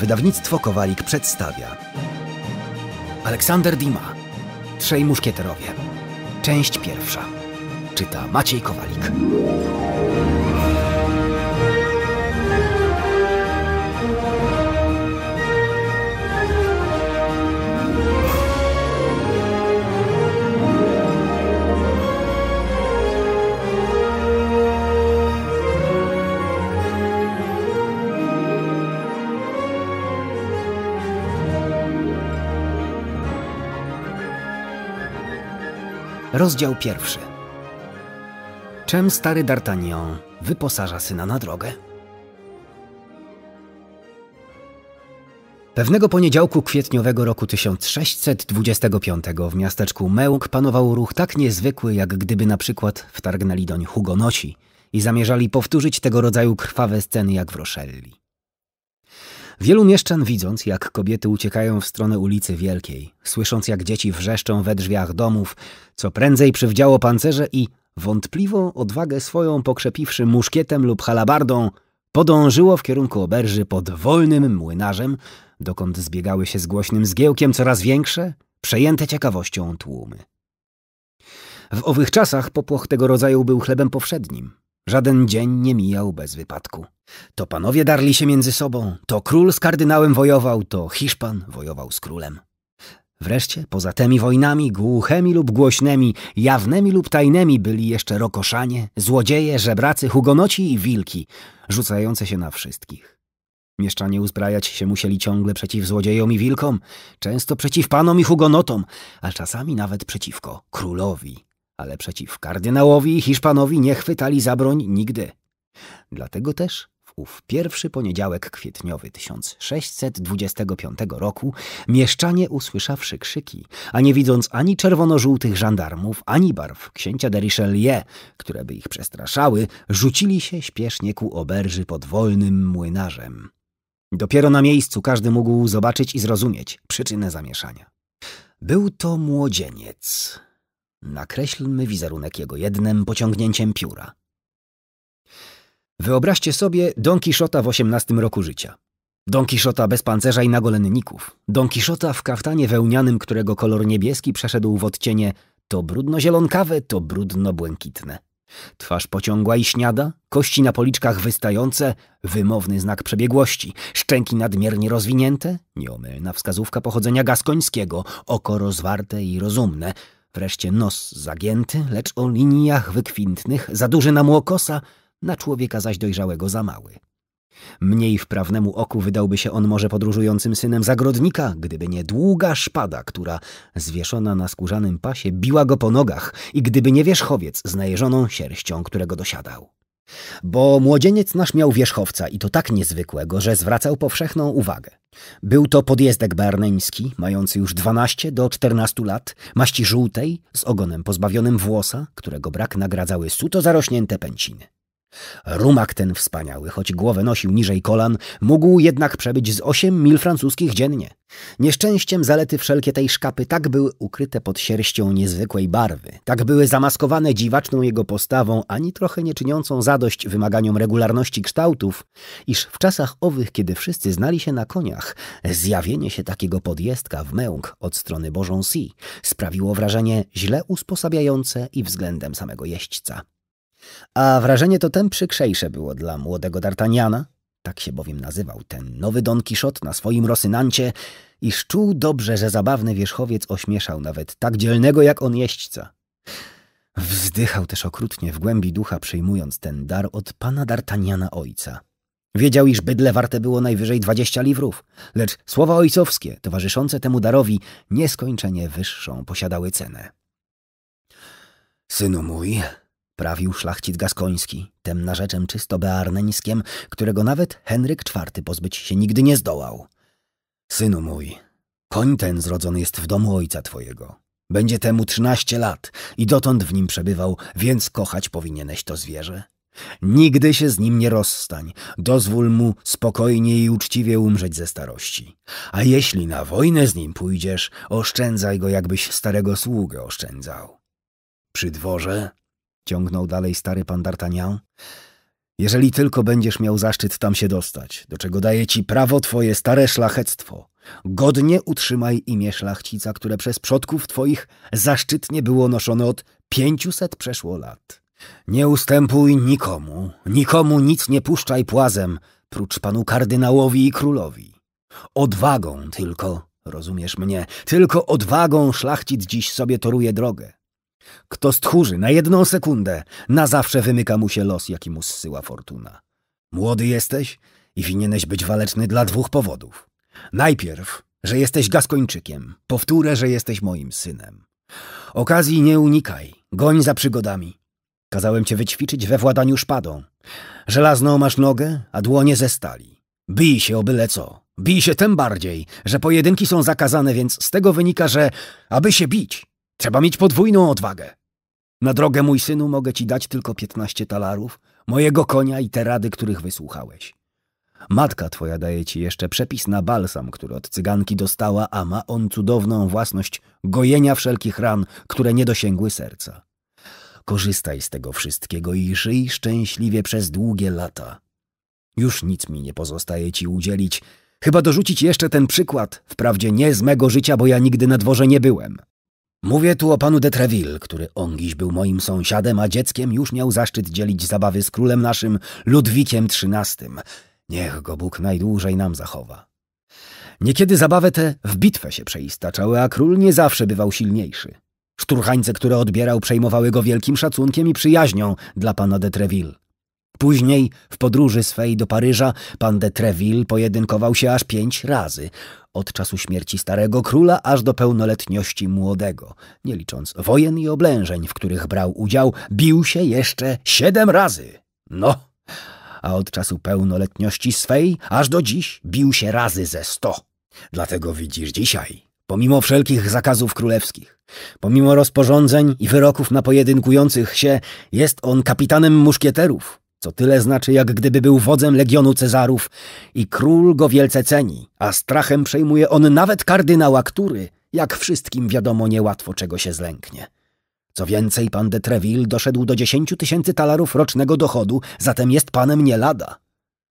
Wydawnictwo Kowalik przedstawia Aleksander Dima Trzej muszkieterowie Część pierwsza Czyta Maciej Kowalik Rozdział pierwszy. Czem stary D'Artagnan wyposaża syna na drogę? Pewnego poniedziałku kwietniowego roku 1625 w miasteczku Mełk panował ruch tak niezwykły, jak gdyby na przykład wtargnęli doń hugonoci i zamierzali powtórzyć tego rodzaju krwawe sceny jak w Rochelli. Wielu mieszczan widząc, jak kobiety uciekają w stronę ulicy Wielkiej, słysząc jak dzieci wrzeszczą we drzwiach domów, co prędzej przywdziało pancerze i, wątpliwą odwagę swoją pokrzepiwszy muszkietem lub halabardą, podążyło w kierunku oberży pod wolnym młynarzem, dokąd zbiegały się z głośnym zgiełkiem coraz większe, przejęte ciekawością tłumy. W owych czasach popłoch tego rodzaju był chlebem powszednim. Żaden dzień nie mijał bez wypadku. To panowie darli się między sobą, to król z kardynałem wojował, to Hiszpan wojował z królem. Wreszcie, poza tymi wojnami, głuchemi lub głośnymi, jawnymi lub tajnymi byli jeszcze rokoszanie, złodzieje, żebracy, hugonoci i wilki, rzucające się na wszystkich. Mieszczanie uzbrajać się musieli ciągle przeciw złodziejom i wilkom, często przeciw panom i hugonotom, a czasami nawet przeciwko królowi ale przeciw kardynałowi i Hiszpanowi nie chwytali za broń nigdy. Dlatego też w ów pierwszy poniedziałek kwietniowy 1625 roku mieszczanie usłyszawszy krzyki, a nie widząc ani czerwono-żółtych żandarmów, ani barw księcia de Richelieu, które by ich przestraszały, rzucili się śpiesznie ku oberży pod wolnym młynarzem. Dopiero na miejscu każdy mógł zobaczyć i zrozumieć przyczynę zamieszania. Był to młodzieniec, Nakreślmy wizerunek jego jednym pociągnięciem pióra. Wyobraźcie sobie Don Kiszota w osiemnastym roku życia. Don Kiszota bez pancerza i nagolenników. Don Kiszota w kaftanie wełnianym, którego kolor niebieski przeszedł w odcienie to brudno-zielonkawe, to brudno-błękitne. Twarz pociągła i śniada, kości na policzkach wystające, wymowny znak przebiegłości, szczęki nadmiernie rozwinięte, nieomylna wskazówka pochodzenia gaskońskiego, oko rozwarte i rozumne – wreszcie nos zagięty, lecz o liniach wykwintnych, za duży na młokosa, na człowieka zaś dojrzałego za mały. Mniej wprawnemu oku wydałby się on może podróżującym synem zagrodnika, gdyby nie długa szpada, która zwieszona na skórzanym pasie biła go po nogach i gdyby nie wierzchowiec z najeżoną sierścią, którego dosiadał. Bo młodzieniec nasz miał wierzchowca i to tak niezwykłego, że zwracał powszechną uwagę. Był to podjezdek bearneński, mający już 12 do 14 lat, maści żółtej, z ogonem pozbawionym włosa, którego brak nagradzały suto zarośnięte pęciny. Rumak ten wspaniały, choć głowę nosił niżej kolan, mógł jednak przebyć z osiem mil francuskich dziennie. Nieszczęściem zalety wszelkie tej szkapy tak były ukryte pod sierścią niezwykłej barwy, tak były zamaskowane dziwaczną jego postawą, ani trochę nie czyniącą zadość wymaganiom regularności kształtów, iż w czasach owych, kiedy wszyscy znali się na koniach, zjawienie się takiego podjestka w męk od strony Bożą Si sprawiło wrażenie źle usposabiające i względem samego jeźdźca. A wrażenie to tem przykrzejsze było dla młodego D'Artagnana, tak się bowiem nazywał ten nowy Don Kiszot na swoim rosynancie, iż czuł dobrze, że zabawny wierzchowiec ośmieszał nawet tak dzielnego jak on jeźdźca. Wzdychał też okrutnie w głębi ducha, przyjmując ten dar od pana D'Artagnana ojca. Wiedział, iż bydle warte było najwyżej dwadzieścia liwrów, lecz słowa ojcowskie, towarzyszące temu darowi, nieskończenie wyższą posiadały cenę. Synu mój, prawił szlachcic gaskoński, tem narzeczem czysto bearneńskiem, którego nawet Henryk IV pozbyć się nigdy nie zdołał. Synu mój, koń ten zrodzony jest w domu ojca twojego. Będzie temu trzynaście lat i dotąd w nim przebywał, więc kochać powinieneś to zwierzę. Nigdy się z nim nie rozstań, dozwól mu spokojnie i uczciwie umrzeć ze starości. A jeśli na wojnę z nim pójdziesz, oszczędzaj go, jakbyś starego sługę oszczędzał. Przy dworze ciągnął dalej stary pan D'Artagnan. Jeżeli tylko będziesz miał zaszczyt tam się dostać, do czego daje ci prawo twoje stare szlachectwo. Godnie utrzymaj imię szlachcica, które przez przodków twoich zaszczytnie było noszone od pięciuset przeszło lat. Nie ustępuj nikomu, nikomu nic nie puszczaj płazem, prócz panu kardynałowi i królowi. Odwagą tylko, rozumiesz mnie, tylko odwagą szlachcic dziś sobie toruje drogę. Kto stchórzy na jedną sekundę, na zawsze wymyka mu się los, jaki mu zsyła fortuna. Młody jesteś i winieneś być waleczny dla dwóch powodów. Najpierw, że jesteś gaskończykiem. Powtórę, że jesteś moim synem. Okazji nie unikaj. Goń za przygodami. Kazałem cię wyćwiczyć we władaniu szpadą. Żelazną masz nogę, a dłonie ze stali. Bij się o byle co. Bij się tym bardziej, że pojedynki są zakazane, więc z tego wynika, że aby się bić, Trzeba mieć podwójną odwagę. Na drogę, mój synu, mogę ci dać tylko piętnaście talarów, mojego konia i te rady, których wysłuchałeś. Matka twoja daje ci jeszcze przepis na balsam, który od cyganki dostała, a ma on cudowną własność gojenia wszelkich ran, które nie dosięgły serca. Korzystaj z tego wszystkiego i żyj szczęśliwie przez długie lata. Już nic mi nie pozostaje ci udzielić, chyba dorzucić jeszcze ten przykład, wprawdzie nie z mego życia, bo ja nigdy na dworze nie byłem. Mówię tu o panu de Treville, który ongiś był moim sąsiadem, a dzieckiem już miał zaszczyt dzielić zabawy z królem naszym Ludwikiem XIII. Niech go Bóg najdłużej nam zachowa. Niekiedy zabawy te w bitwę się przeistaczały, a król nie zawsze bywał silniejszy. Szturchańce, które odbierał, przejmowały go wielkim szacunkiem i przyjaźnią dla pana de Treville. Później w podróży swej do Paryża pan de Treville pojedynkował się aż pięć razy. Od czasu śmierci starego króla aż do pełnoletności młodego. Nie licząc wojen i oblężeń, w których brał udział, bił się jeszcze siedem razy. No, a od czasu pełnoletności swej aż do dziś bił się razy ze sto. Dlatego widzisz dzisiaj, pomimo wszelkich zakazów królewskich, pomimo rozporządzeń i wyroków na pojedynkujących się, jest on kapitanem muszkieterów, co tyle znaczy, jak gdyby był wodzem Legionu Cezarów i król go wielce ceni, a strachem przejmuje on nawet kardynała, który, jak wszystkim wiadomo, niełatwo czego się zlęknie. Co więcej, pan de Treville doszedł do dziesięciu tysięcy talarów rocznego dochodu, zatem jest panem nie lada.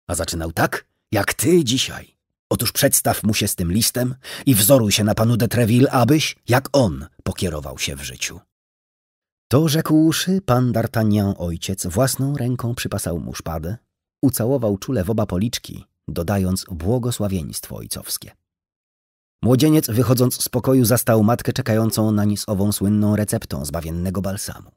A zaczynał tak, jak ty dzisiaj. Otóż przedstaw mu się z tym listem i wzoruj się na panu de Treville, abyś, jak on, pokierował się w życiu. To rzekłszy, pan D'Artagnan ojciec własną ręką przypasał mu szpadę, ucałował czule w oba policzki, dodając błogosławieństwo ojcowskie. Młodzieniec, wychodząc z pokoju, zastał matkę czekającą nań z ową słynną receptą zbawiennego balsamu.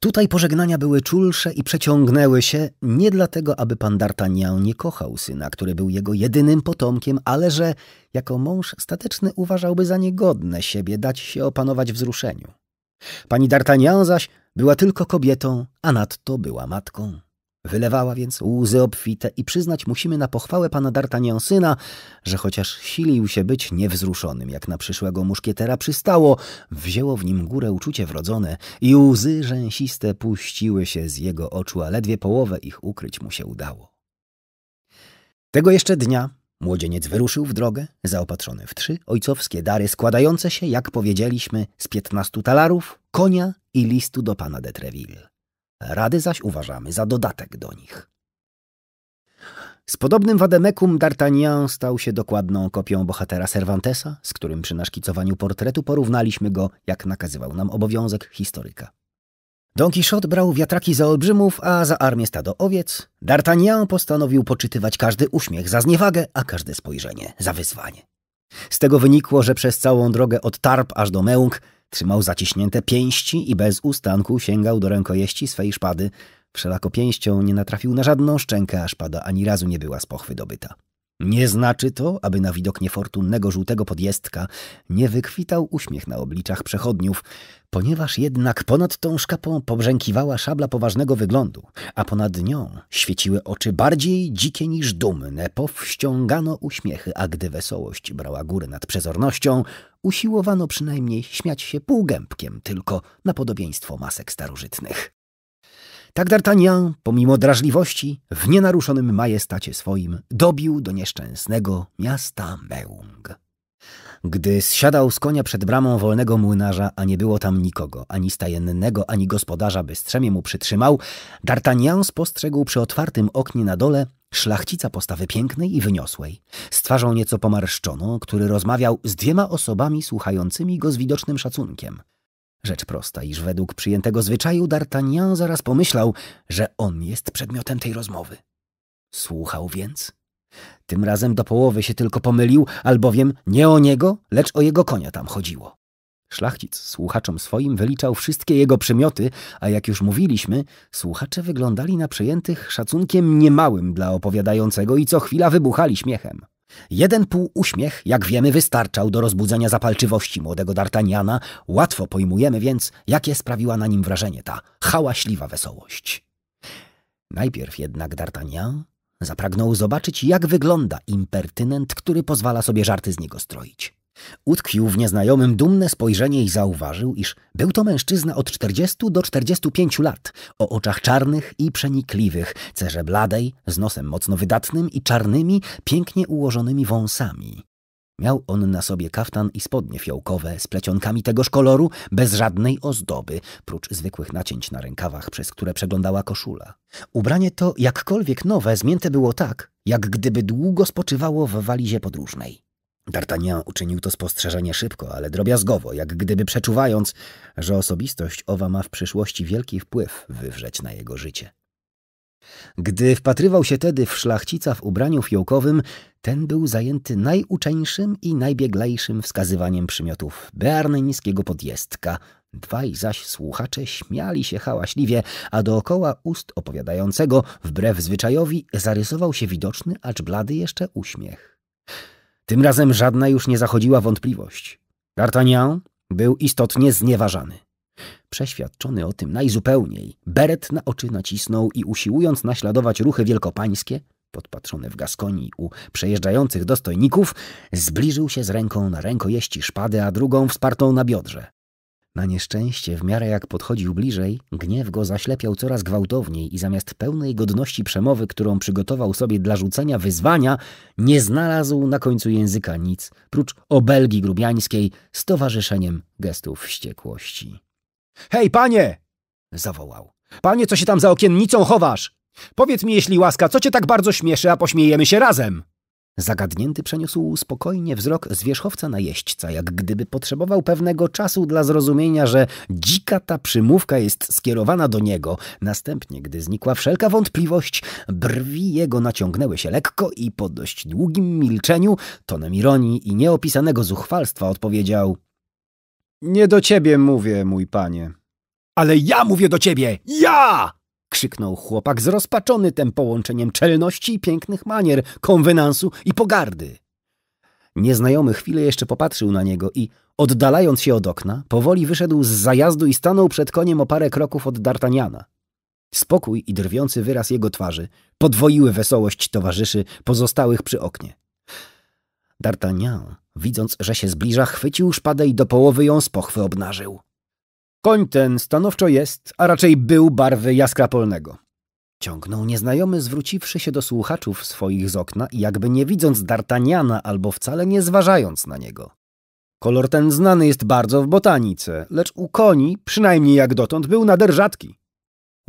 Tutaj pożegnania były czulsze i przeciągnęły się nie dlatego, aby pan D'Artagnan nie kochał syna, który był jego jedynym potomkiem, ale że jako mąż stateczny uważałby za niegodne siebie dać się opanować wzruszeniu. Pani D'Artagnan zaś była tylko kobietą, a nadto była matką. Wylewała więc łzy obfite i przyznać musimy na pochwałę pana D'Artagnan syna, że chociaż silił się być niewzruszonym, jak na przyszłego muszkietera przystało, wzięło w nim górę uczucie wrodzone i łzy rzęsiste puściły się z jego oczu, a ledwie połowę ich ukryć mu się udało. Tego jeszcze dnia Młodzieniec wyruszył w drogę, zaopatrzony w trzy ojcowskie dary składające się, jak powiedzieliśmy, z piętnastu talarów, konia i listu do pana de Treville. Rady zaś uważamy za dodatek do nich. Z podobnym wademekum D'Artagnan stał się dokładną kopią bohatera Cervantesa, z którym przy naszkicowaniu portretu porównaliśmy go, jak nakazywał nam obowiązek historyka. Don Quixote brał wiatraki za olbrzymów, a za armię stado owiec. D'Artagnan postanowił poczytywać każdy uśmiech za zniewagę, a każde spojrzenie za wyzwanie. Z tego wynikło, że przez całą drogę od tarp aż do mełk trzymał zaciśnięte pięści i bez ustanku sięgał do rękojeści swej szpady. Wszelako pięścią nie natrafił na żadną szczękę, a szpada ani razu nie była z pochwy dobyta. Nie znaczy to, aby na widok niefortunnego żółtego podjestka nie wykwitał uśmiech na obliczach przechodniów, ponieważ jednak ponad tą szkapą pobrzękiwała szabla poważnego wyglądu, a ponad nią świeciły oczy bardziej dzikie niż dumne, powściągano uśmiechy, a gdy wesołość brała górę nad przezornością, usiłowano przynajmniej śmiać się półgębkiem tylko na podobieństwo masek starożytnych tak D'Artagnan, pomimo drażliwości, w nienaruszonym majestacie swoim dobił do nieszczęsnego miasta Meung. Gdy zsiadał z konia przed bramą wolnego młynarza, a nie było tam nikogo, ani stajennego, ani gospodarza, by strzemie mu przytrzymał, D'Artagnan spostrzegł przy otwartym oknie na dole szlachcica postawy pięknej i wyniosłej, z twarzą nieco pomarszczoną, który rozmawiał z dwiema osobami słuchającymi go z widocznym szacunkiem. Rzecz prosta, iż według przyjętego zwyczaju D'Artagnan zaraz pomyślał, że on jest przedmiotem tej rozmowy. Słuchał więc? Tym razem do połowy się tylko pomylił, albowiem nie o niego, lecz o jego konia tam chodziło. Szlachcic słuchaczom swoim wyliczał wszystkie jego przymioty, a jak już mówiliśmy, słuchacze wyglądali na przejętych szacunkiem niemałym dla opowiadającego i co chwila wybuchali śmiechem. Jeden półuśmiech, jak wiemy, wystarczał do rozbudzenia zapalczywości młodego D'Artagnana. Łatwo pojmujemy więc, jakie sprawiła na nim wrażenie ta hałaśliwa wesołość. Najpierw jednak D'Artagnan zapragnął zobaczyć, jak wygląda impertynent, który pozwala sobie żarty z niego stroić. Utkwił w nieznajomym dumne spojrzenie i zauważył, iż był to mężczyzna od 40 do 45 lat, o oczach czarnych i przenikliwych, cerze bladej, z nosem mocno wydatnym i czarnymi, pięknie ułożonymi wąsami. Miał on na sobie kaftan i spodnie fiołkowe z plecionkami tegoż koloru, bez żadnej ozdoby, prócz zwykłych nacięć na rękawach, przez które przeglądała koszula. Ubranie to, jakkolwiek nowe, zmięte było tak, jak gdyby długo spoczywało w walizie podróżnej. D'Artagnan uczynił to spostrzeżenie szybko, ale drobiazgowo, jak gdyby przeczuwając, że osobistość owa ma w przyszłości wielki wpływ wywrzeć na jego życie. Gdy wpatrywał się tedy w szlachcica w ubraniu fiołkowym, ten był zajęty najuczeńszym i najbieglejszym wskazywaniem przymiotów Bearny Podjestka. Dwaj zaś słuchacze śmiali się hałaśliwie, a dookoła ust opowiadającego, wbrew zwyczajowi, zarysował się widoczny, acz blady jeszcze uśmiech. Tym razem żadna już nie zachodziła wątpliwość. D'Artagnan był istotnie znieważany. Przeświadczony o tym najzupełniej, Beret na oczy nacisnął i usiłując naśladować ruchy wielkopańskie, podpatrzone w Gaskonii u przejeżdżających dostojników, zbliżył się z ręką na rękojeści szpady, a drugą wspartą na biodrze. Na nieszczęście, w miarę jak podchodził bliżej, gniew go zaślepiał coraz gwałtowniej i zamiast pełnej godności przemowy, którą przygotował sobie dla rzucenia wyzwania, nie znalazł na końcu języka nic, prócz obelgi grubiańskiej z towarzyszeniem gestów wściekłości. Hej, panie! zawołał. Panie, co się tam za okiennicą chowasz? Powiedz mi, jeśli łaska, co cię tak bardzo śmieszy, a pośmiejemy się razem! Zagadnięty przeniósł spokojnie wzrok z wierzchowca na jeźdźca, jak gdyby potrzebował pewnego czasu dla zrozumienia, że dzika ta przymówka jest skierowana do niego. Następnie, gdy znikła wszelka wątpliwość, brwi jego naciągnęły się lekko i po dość długim milczeniu, tonem ironii i nieopisanego zuchwalstwa odpowiedział — Nie do ciebie mówię, mój panie. — Ale ja mówię do ciebie! Ja! krzyknął chłopak zrozpaczony tym połączeniem czelności i pięknych manier, konwenansu i pogardy. Nieznajomy chwilę jeszcze popatrzył na niego i, oddalając się od okna, powoli wyszedł z zajazdu i stanął przed koniem o parę kroków od D'Artagnana. Spokój i drwiący wyraz jego twarzy podwoiły wesołość towarzyszy pozostałych przy oknie. D'Artagnan, widząc, że się zbliża, chwycił szpadę i do połowy ją z pochwy obnażył. Koń ten stanowczo jest, a raczej był barwy jaskrapolnego. polnego. Ciągnął nieznajomy, zwróciwszy się do słuchaczów swoich z okna i jakby nie widząc D'Artagnana albo wcale nie zważając na niego. Kolor ten znany jest bardzo w botanice, lecz u koni, przynajmniej jak dotąd, był nader rzadki.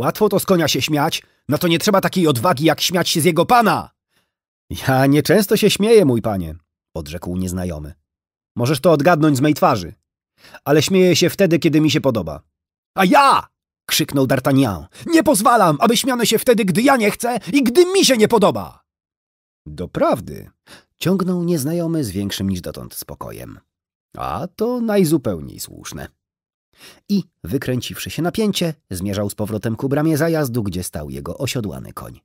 Łatwo to z konia się śmiać, no to nie trzeba takiej odwagi, jak śmiać się z jego pana! Ja nieczęsto się śmieję, mój panie, odrzekł nieznajomy. Możesz to odgadnąć z mej twarzy ale śmieję się wtedy, kiedy mi się podoba. A ja! krzyknął D'Artagnan. Nie pozwalam, aby śmiano się wtedy, gdy ja nie chcę i gdy mi się nie podoba! Doprawdy, ciągnął nieznajomy z większym niż dotąd spokojem. A to najzupełniej słuszne. I, wykręciwszy się napięcie, zmierzał z powrotem ku bramie zajazdu, gdzie stał jego osiodłany koń.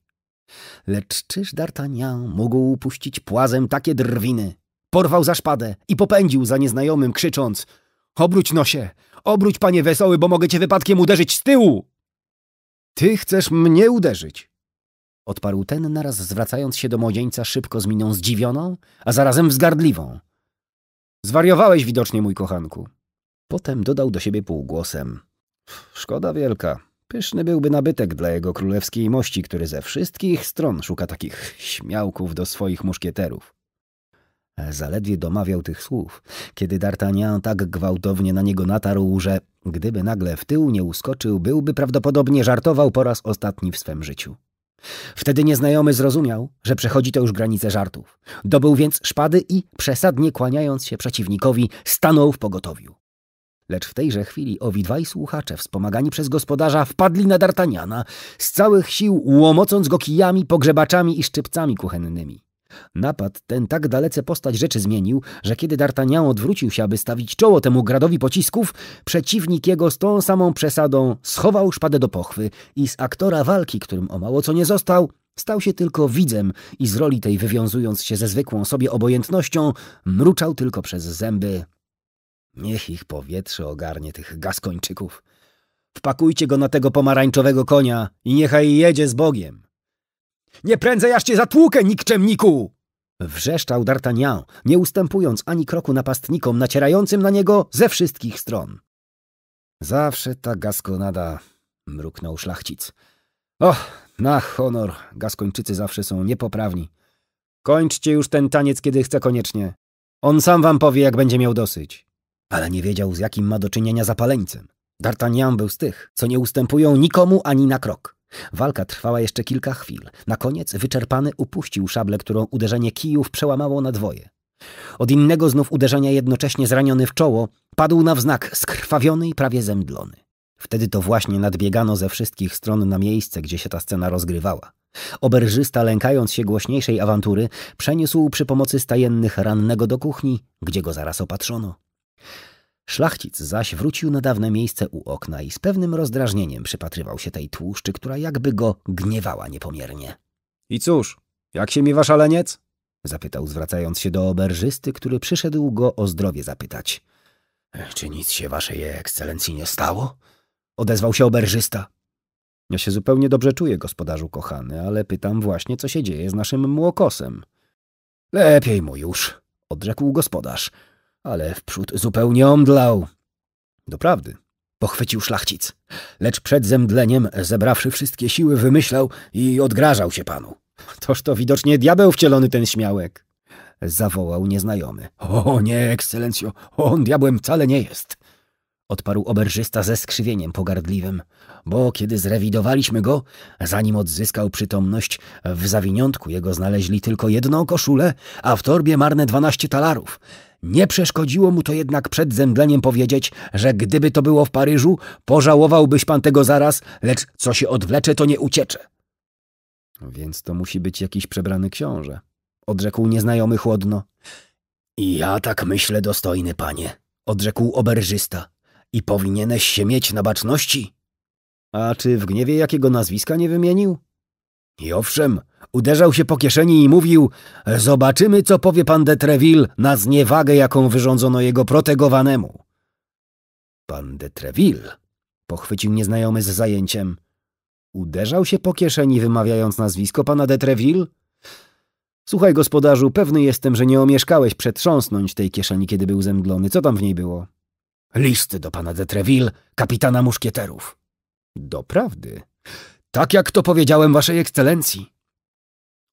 Lecz czyż D'Artagnan mógł puścić płazem takie drwiny? Porwał za szpadę i popędził za nieznajomym, krzycząc Obróć nosie! Obróć, panie wesoły, bo mogę cię wypadkiem uderzyć z tyłu! Ty chcesz mnie uderzyć! Odparł ten, naraz zwracając się do młodzieńca szybko z miną zdziwioną, a zarazem wzgardliwą. Zwariowałeś widocznie, mój kochanku. Potem dodał do siebie półgłosem. Szkoda wielka. Pyszny byłby nabytek dla jego królewskiej mości, który ze wszystkich stron szuka takich śmiałków do swoich muszkieterów. E, zaledwie domawiał tych słów, kiedy D'Artagnan tak gwałtownie na niego natarł, że gdyby nagle w tył nie uskoczył, byłby prawdopodobnie żartował po raz ostatni w swym życiu. Wtedy nieznajomy zrozumiał, że przechodzi to już granicę żartów. Dobył więc szpady i, przesadnie kłaniając się przeciwnikowi, stanął w pogotowiu. Lecz w tejże chwili owi dwaj słuchacze, wspomagani przez gospodarza, wpadli na D'Artagnana, z całych sił łomocąc go kijami, pogrzebaczami i szczypcami kuchennymi. Napad ten tak dalece postać rzeczy zmienił, że kiedy D'Artagnan odwrócił się, aby stawić czoło temu gradowi pocisków, przeciwnik jego z tą samą przesadą schował szpadę do pochwy i z aktora walki, którym o mało co nie został, Stał się tylko widzem i z roli tej wywiązując się ze zwykłą sobie obojętnością, mruczał tylko przez zęby. Niech ich powietrze ogarnie tych gaskończyków. Wpakujcie go na tego pomarańczowego konia i niechaj jedzie z Bogiem. Nie prędzej aż cię zatłukę, nikczemniku! Wrzeszczał D'Artagnan, nie ustępując ani kroku napastnikom nacierającym na niego ze wszystkich stron. Zawsze ta gaskonada, mruknął szlachcic. Och, na honor, gaskończycy zawsze są niepoprawni. Kończcie już ten taniec, kiedy chce koniecznie. On sam wam powie, jak będzie miał dosyć. Ale nie wiedział, z jakim ma do czynienia zapaleńcem. D'Artagnan był z tych, co nie ustępują nikomu ani na krok. Walka trwała jeszcze kilka chwil. Na koniec wyczerpany upuścił szablę, którą uderzenie kijów przełamało na dwoje. Od innego znów uderzenia jednocześnie zraniony w czoło, padł na wznak skrwawiony i prawie zemdlony. Wtedy to właśnie nadbiegano ze wszystkich stron na miejsce, gdzie się ta scena rozgrywała. Oberżysta, lękając się głośniejszej awantury, przeniósł przy pomocy stajennych rannego do kuchni, gdzie go zaraz opatrzono. Szlachcic zaś wrócił na dawne miejsce u okna i z pewnym rozdrażnieniem przypatrywał się tej tłuszczy, która jakby go gniewała niepomiernie. I cóż, jak się mi wasz szaleniec? zapytał, zwracając się do oberżysty, który przyszedł go o zdrowie zapytać. E, czy nic się waszej ekscelencji nie stało? odezwał się oberżysta. Ja się zupełnie dobrze czuję, gospodarzu kochany, ale pytam właśnie, co się dzieje z naszym młokosem. Lepiej mu już, odrzekł gospodarz ale wprzód zupełnie omdlał. Doprawdy, pochwycił szlachcic, lecz przed zemdleniem, zebrawszy wszystkie siły, wymyślał i odgrażał się panu. Toż to widocznie diabeł wcielony ten śmiałek. Zawołał nieznajomy. O nie, ekscelencjo, on diabłem wcale nie jest. Odparł oberżysta ze skrzywieniem pogardliwym, bo kiedy zrewidowaliśmy go, zanim odzyskał przytomność, w zawiniątku jego znaleźli tylko jedną koszulę, a w torbie marne dwanaście talarów. Nie przeszkodziło mu to jednak przed zemdleniem powiedzieć, że gdyby to było w Paryżu, pożałowałbyś pan tego zaraz, lecz co się odwlecze, to nie uciecze. Więc to musi być jakiś przebrany książę, odrzekł nieznajomy chłodno. I ja tak myślę, dostojny panie, odrzekł oberżysta. I powinieneś się mieć na baczności? A czy w gniewie jakiego nazwiska nie wymienił? I owszem, Uderzał się po kieszeni i mówił Zobaczymy, co powie pan de Treville na zniewagę, jaką wyrządzono jego protegowanemu. Pan de Treville, pochwycił nieznajomy z zajęciem. Uderzał się po kieszeni, wymawiając nazwisko pana de Treville? Słuchaj, gospodarzu, pewny jestem, że nie omieszkałeś przetrząsnąć tej kieszeni, kiedy był zemdlony. Co tam w niej było? List do pana de Treville, kapitana muszkieterów. Doprawdy. Tak jak to powiedziałem waszej ekscelencji.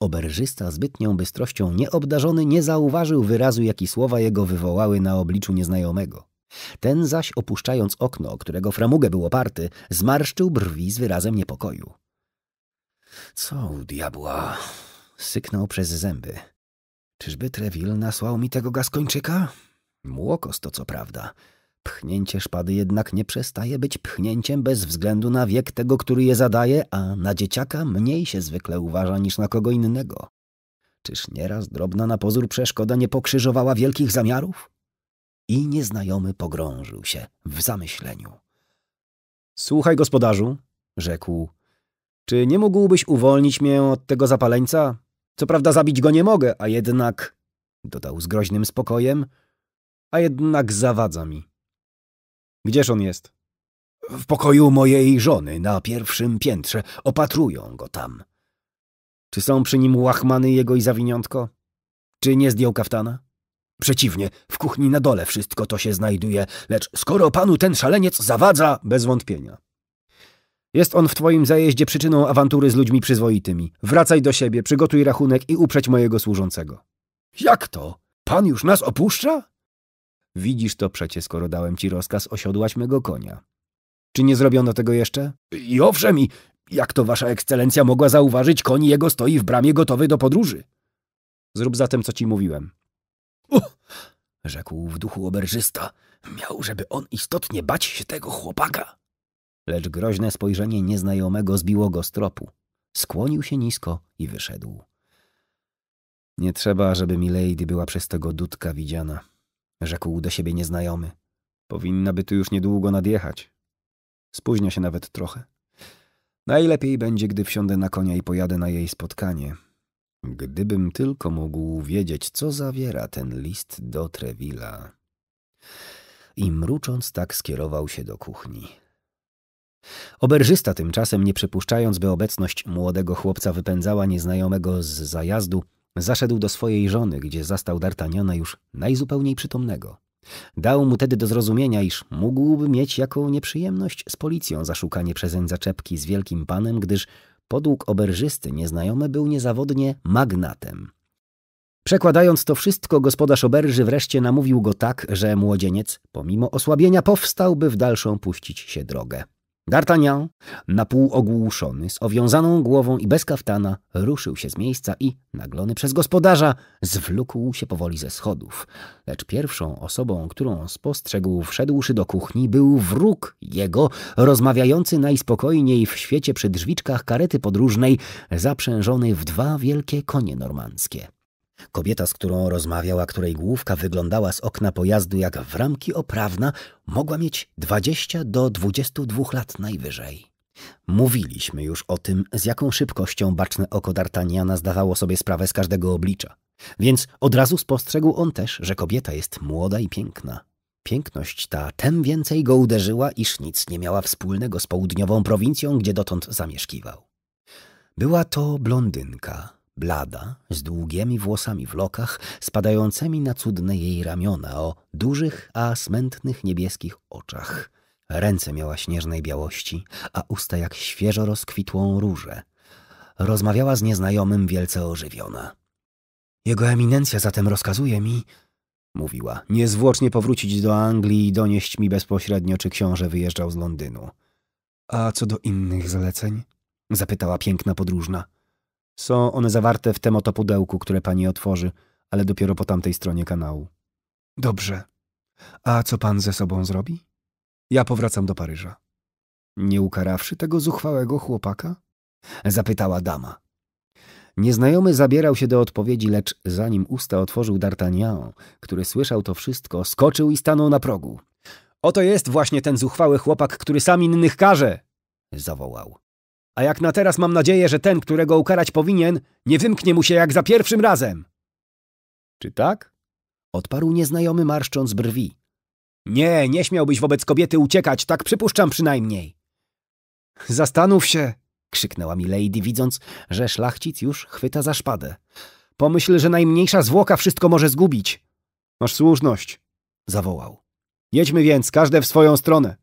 Oberżysta zbytnią bystrością nieobdarzony nie zauważył wyrazu, jaki słowa jego wywołały na obliczu nieznajomego. Ten zaś, opuszczając okno, którego framugę był oparty, zmarszczył brwi z wyrazem niepokoju. Co u diabła? Syknął przez zęby. Czyżby Treville nasłał mi tego gaskończyka? Młokos to co prawda, Pchnięcie szpady jednak nie przestaje być pchnięciem bez względu na wiek tego, który je zadaje, a na dzieciaka mniej się zwykle uważa niż na kogo innego. Czyż nieraz drobna na pozór przeszkoda nie pokrzyżowała wielkich zamiarów? I nieznajomy pogrążył się w zamyśleniu. Słuchaj, gospodarzu, rzekł, czy nie mógłbyś uwolnić mnie od tego zapaleńca? Co prawda zabić go nie mogę, a jednak, dodał z groźnym spokojem, a jednak zawadza mi. Gdzież on jest? W pokoju mojej żony, na pierwszym piętrze. Opatrują go tam. Czy są przy nim łachmany jego i zawiniątko? Czy nie zdjął kaftana? Przeciwnie, w kuchni na dole wszystko to się znajduje, lecz skoro panu ten szaleniec zawadza, bez wątpienia. Jest on w twoim zajeździe przyczyną awantury z ludźmi przyzwoitymi. Wracaj do siebie, przygotuj rachunek i uprzeć mojego służącego. Jak to? Pan już nas opuszcza? Widzisz to przecie, skoro dałem ci rozkaz osiodłać mego konia. Czy nie zrobiono tego jeszcze? I owszem, i jak to wasza ekscelencja mogła zauważyć, koń jego stoi w bramie gotowy do podróży. Zrób zatem, co ci mówiłem. Uh, rzekł w duchu oberżysta. Miał, żeby on istotnie bać się tego chłopaka. Lecz groźne spojrzenie nieznajomego zbiło go z tropu. Skłonił się nisko i wyszedł. Nie trzeba, żeby Milady była przez tego dudka widziana rzekł do siebie nieznajomy. Powinna by tu już niedługo nadjechać. Spóźnia się nawet trochę. Najlepiej będzie, gdy wsiądę na konia i pojadę na jej spotkanie. Gdybym tylko mógł wiedzieć, co zawiera ten list do Trevilla. I mrucząc tak skierował się do kuchni. Oberżysta tymczasem, nie przypuszczając, by obecność młodego chłopca wypędzała nieznajomego z zajazdu, Zaszedł do swojej żony, gdzie zastał D'Artagnana już najzupełniej przytomnego. Dał mu tedy do zrozumienia, iż mógłby mieć jaką nieprzyjemność z policją zaszukanie przezeń zaczepki z wielkim panem, gdyż podług oberżysty nieznajomy był niezawodnie magnatem. Przekładając to wszystko, gospodarz oberży wreszcie namówił go tak, że młodzieniec, pomimo osłabienia, powstałby w dalszą puścić się drogę. D'Artagnan, pół ogłuszony, z owiązaną głową i bez kaftana, ruszył się z miejsca i, naglony przez gospodarza, zwlókł się powoli ze schodów. Lecz pierwszą osobą, którą spostrzegł wszedłszy do kuchni, był wróg jego, rozmawiający najspokojniej w świecie przy drzwiczkach karety podróżnej, zaprzężony w dwa wielkie konie normandzkie. Kobieta, z którą rozmawiał, a której główka wyglądała z okna pojazdu jak w ramki oprawna, mogła mieć 20 do 22 lat najwyżej. Mówiliśmy już o tym, z jaką szybkością baczne oko D'Artagnana zdawało sobie sprawę z każdego oblicza. Więc od razu spostrzegł on też, że kobieta jest młoda i piękna. Piękność ta tem więcej go uderzyła, iż nic nie miała wspólnego z południową prowincją, gdzie dotąd zamieszkiwał. Była to blondynka, blada, z długimi włosami w lokach, spadającymi na cudne jej ramiona o dużych, a smętnych niebieskich oczach. Ręce miała śnieżnej białości, a usta jak świeżo rozkwitłą różę. Rozmawiała z nieznajomym wielce ożywiona. Jego eminencja zatem rozkazuje mi, mówiła, niezwłocznie powrócić do Anglii i donieść mi bezpośrednio, czy książę wyjeżdżał z Londynu. A co do innych zleceń? zapytała piękna podróżna. Są one zawarte w tym oto pudełku, które pani otworzy, ale dopiero po tamtej stronie kanału. Dobrze. A co pan ze sobą zrobi? Ja powracam do Paryża. Nie ukarawszy tego zuchwałego chłopaka? Zapytała dama. Nieznajomy zabierał się do odpowiedzi, lecz zanim usta otworzył D'Artagnan, który słyszał to wszystko, skoczył i stanął na progu. Oto jest właśnie ten zuchwały chłopak, który sam innych karze! zawołał. A jak na teraz mam nadzieję, że ten, którego ukarać powinien, nie wymknie mu się jak za pierwszym razem. Czy tak? Odparł nieznajomy marszcząc brwi. Nie, nie śmiałbyś wobec kobiety uciekać, tak przypuszczam przynajmniej. Zastanów się, krzyknęła mi Lady, widząc, że szlachcic już chwyta za szpadę. Pomyśl, że najmniejsza zwłoka wszystko może zgubić. Masz słuszność, zawołał. Jedźmy więc, każde w swoją stronę.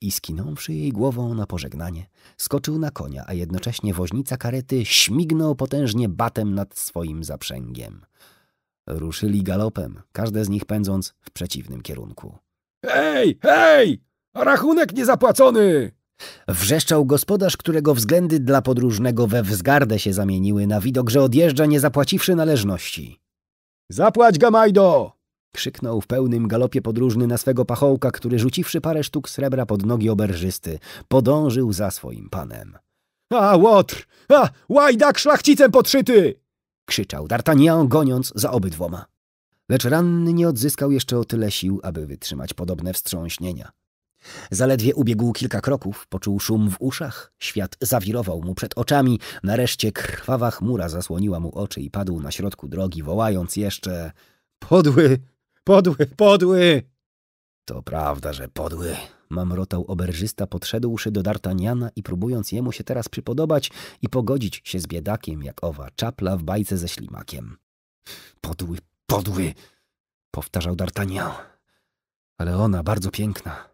I skinąwszy jej głową na pożegnanie, skoczył na konia, a jednocześnie woźnica karety śmignął potężnie batem nad swoim zaprzęgiem. Ruszyli galopem, każde z nich pędząc w przeciwnym kierunku. Hej, hej! Rachunek niezapłacony! Wrzeszczał gospodarz, którego względy dla podróżnego we wzgardę się zamieniły na widok, że odjeżdża nie zapłaciwszy należności. Zapłać, Gamajdo! Krzyknął w pełnym galopie podróżny na swego pachołka, który rzuciwszy parę sztuk srebra pod nogi oberżysty, podążył za swoim panem. A, łotr! A, łajdak szlachcicem podszyty! krzyczał D'Artagnan, goniąc za obydwoma. Lecz ranny nie odzyskał jeszcze o tyle sił, aby wytrzymać podobne wstrząśnienia. Zaledwie ubiegł kilka kroków, poczuł szum w uszach, świat zawirował mu przed oczami, nareszcie krwawa chmura zasłoniła mu oczy i padł na środku drogi, wołając jeszcze – Podły Podły, podły! To prawda, że podły, mamrotał oberżysta, podszedłszy do D'Artagnana i próbując jemu się teraz przypodobać i pogodzić się z biedakiem, jak owa czapla w bajce ze ślimakiem. Podły, podły, powtarzał D'Artagnan. Ale ona bardzo piękna.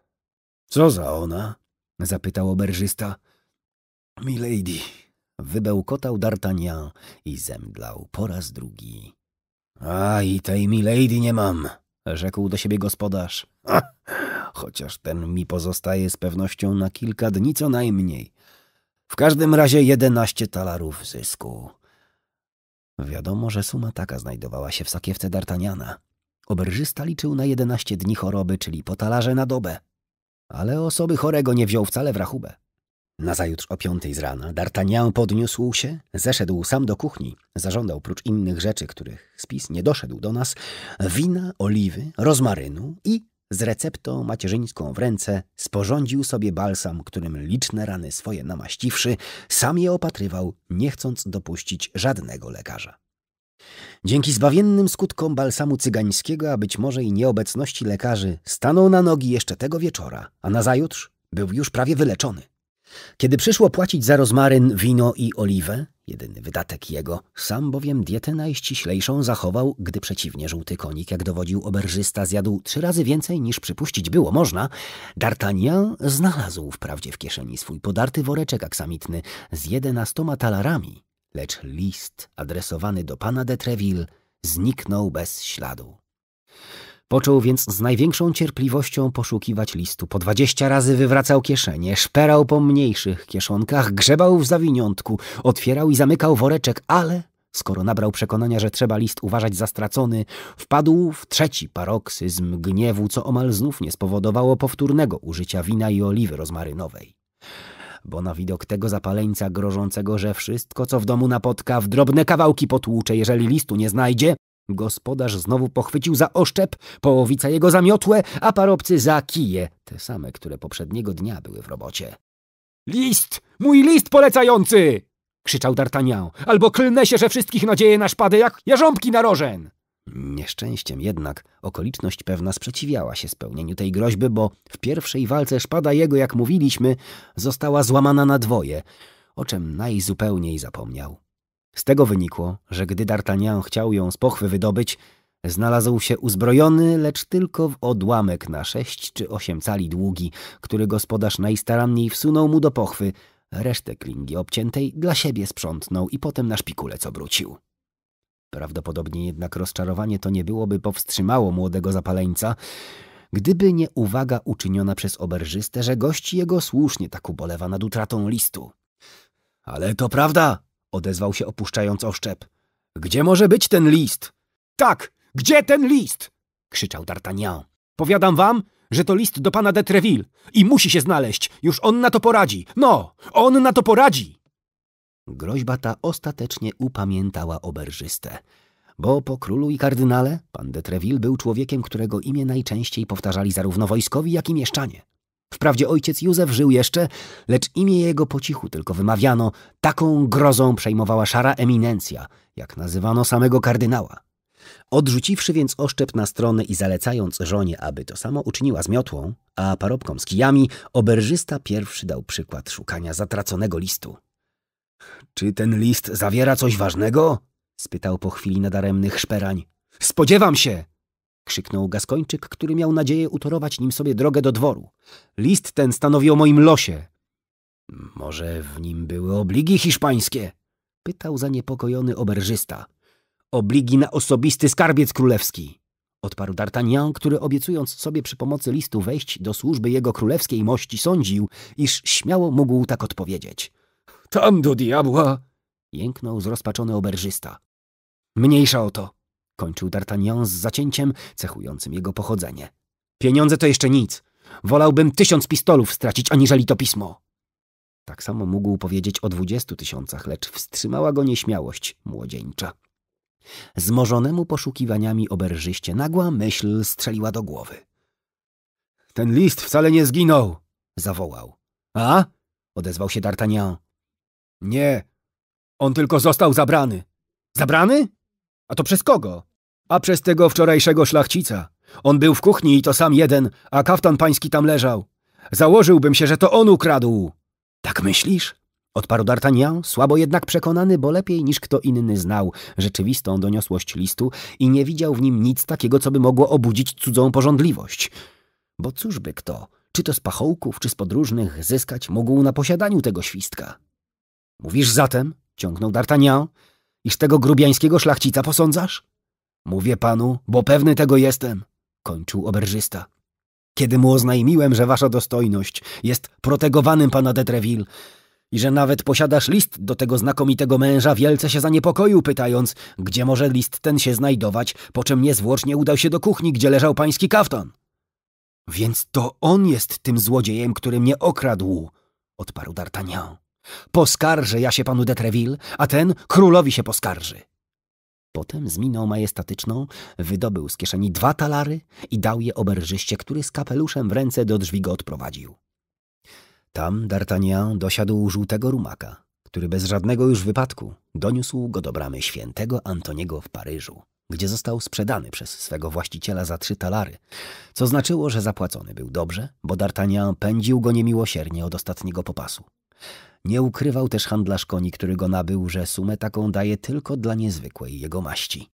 Co za ona? zapytał oberżysta. Milady, wybełkotał D'Artagnan i zemdlał po raz drugi. A i tej milady nie mam, rzekł do siebie gospodarz. chociaż ten mi pozostaje z pewnością na kilka dni co najmniej. W każdym razie jedenaście talarów zysku. Wiadomo, że suma taka znajdowała się w sakiewce D'Artagnana. Oberżysta liczył na jedenaście dni choroby, czyli po talarze na dobę. Ale osoby chorego nie wziął wcale w rachubę. Nazajutrz o piątej z rana D'Artagnan podniósł się, zeszedł sam do kuchni, zażądał prócz innych rzeczy, których spis nie doszedł do nas, wina, oliwy, rozmarynu i z receptą macierzyńską w ręce sporządził sobie balsam, którym liczne rany swoje namaściwszy, sam je opatrywał, nie chcąc dopuścić żadnego lekarza. Dzięki zbawiennym skutkom balsamu cygańskiego, a być może i nieobecności lekarzy, stanął na nogi jeszcze tego wieczora, a nazajutrz był już prawie wyleczony. Kiedy przyszło płacić za rozmaryn, wino i oliwę, jedyny wydatek jego, sam bowiem dietę najściślejszą zachował, gdy przeciwnie żółty konik, jak dowodził oberżysta, zjadł trzy razy więcej niż przypuścić było można, D'Artagnan znalazł wprawdzie w kieszeni swój podarty woreczek aksamitny z jedenastoma talarami, lecz list adresowany do pana de Treville zniknął bez śladu. Począł więc z największą cierpliwością poszukiwać listu. Po dwadzieścia razy wywracał kieszenie, szperał po mniejszych kieszonkach, grzebał w zawiniątku, otwierał i zamykał woreczek, ale Skoro nabrał przekonania, że trzeba list uważać za stracony, wpadł w trzeci paroksyzm gniewu, co omal znów nie spowodowało powtórnego użycia wina i oliwy rozmarynowej. Bo na widok tego zapaleńca grożącego, że wszystko, co w domu napotka, w drobne kawałki potłucze, jeżeli listu nie znajdzie, Gospodarz znowu pochwycił za oszczep, połowica jego zamiotłe, a parobcy za kije, te same, które poprzedniego dnia były w robocie. List! Mój list polecający! krzyczał D'Artagnan. Albo klnę się, że wszystkich nadzieje na szpady jak jarząbki na rożen! Nieszczęściem jednak okoliczność pewna sprzeciwiała się spełnieniu tej groźby, bo w pierwszej walce szpada jego, jak mówiliśmy, została złamana na dwoje, o czym najzupełniej zapomniał. Z tego wynikło, że gdy D'Artagnan chciał ją z pochwy wydobyć, znalazł się uzbrojony, lecz tylko w odłamek na sześć czy osiem cali długi, który gospodarz najstaranniej wsunął mu do pochwy, resztę klingi obciętej dla siebie sprzątnął i potem na szpikulec obrócił. Prawdopodobnie jednak rozczarowanie to nie byłoby powstrzymało młodego zapaleńca, gdyby nie uwaga uczyniona przez oberżystę, że gość jego słusznie tak ubolewa nad utratą listu. Ale to prawda, Odezwał się opuszczając oszczep. Gdzie może być ten list? Tak, gdzie ten list? Krzyczał D'Artagnan. Powiadam wam, że to list do pana de Treville i musi się znaleźć. Już on na to poradzi. No, on na to poradzi. Groźba ta ostatecznie upamiętała oberżystę. Bo po królu i kardynale, pan de Treville był człowiekiem, którego imię najczęściej powtarzali zarówno wojskowi, jak i mieszczanie. Wprawdzie ojciec Józef żył jeszcze, lecz imię jego po cichu tylko wymawiano, taką grozą przejmowała szara eminencja, jak nazywano samego kardynała. Odrzuciwszy więc oszczep na stronę i zalecając żonie, aby to samo uczyniła z miotłą, a parobkom z kijami, oberżysta pierwszy dał przykład szukania zatraconego listu. Czy ten list zawiera coś ważnego? spytał po chwili nadaremnych szperań. Spodziewam się! krzyknął Gaskończyk, który miał nadzieję utorować nim sobie drogę do dworu. List ten stanowi o moim losie. Może w nim były obligi hiszpańskie? Pytał zaniepokojony oberżysta. Obligi na osobisty skarbiec królewski. Odparł D'Artagnan, który obiecując sobie przy pomocy listu wejść do służby jego królewskiej mości sądził, iż śmiało mógł tak odpowiedzieć. Tam do diabła! Jęknął zrozpaczony oberżysta. Mniejsza o to. Kończył D'Artagnan z zacięciem cechującym jego pochodzenie. Pieniądze to jeszcze nic. Wolałbym tysiąc pistolów stracić, aniżeli to pismo. Tak samo mógł powiedzieć o dwudziestu tysiącach, lecz wstrzymała go nieśmiałość młodzieńcza. Zmożonemu poszukiwaniami oberżyście nagła myśl strzeliła do głowy. Ten list wcale nie zginął! zawołał. A? odezwał się D'Artagnan. Nie, on tylko został zabrany. Zabrany? A to przez kogo? A przez tego wczorajszego szlachcica. On był w kuchni i to sam jeden, a kaftan pański tam leżał. Założyłbym się, że to on ukradł. Tak myślisz? Odparł D'Artagnan, słabo jednak przekonany, bo lepiej niż kto inny znał rzeczywistą doniosłość listu i nie widział w nim nic takiego, co by mogło obudzić cudzą pożądliwość. Bo cóż by kto, czy to z pachołków, czy z podróżnych, zyskać mógł na posiadaniu tego świstka? Mówisz zatem, ciągnął D'Artagnan, Iż tego grubiańskiego szlachcica posądzasz? Mówię panu, bo pewny tego jestem, kończył oberżysta. Kiedy mu oznajmiłem, że wasza dostojność jest protegowanym pana de Treville i że nawet posiadasz list do tego znakomitego męża, wielce się zaniepokoił, pytając, gdzie może list ten się znajdować, po czym niezwłocznie udał się do kuchni, gdzie leżał pański kaftan. Więc to on jest tym złodziejem, który mnie okradł, odparł D'Artagnan. Poskarżę ja się panu de Treville, a ten królowi się poskarży. Potem z miną majestatyczną wydobył z kieszeni dwa talary i dał je oberżyście, który z kapeluszem w ręce do drzwi go odprowadził. Tam D'Artagnan dosiadł żółtego rumaka, który bez żadnego już wypadku doniósł go do bramy świętego Antoniego w Paryżu, gdzie został sprzedany przez swego właściciela za trzy talary, co znaczyło, że zapłacony był dobrze, bo D'Artagnan pędził go niemiłosiernie od ostatniego popasu. Nie ukrywał też handlarz koni, który go nabył, że sumę taką daje tylko dla niezwykłej jego maści.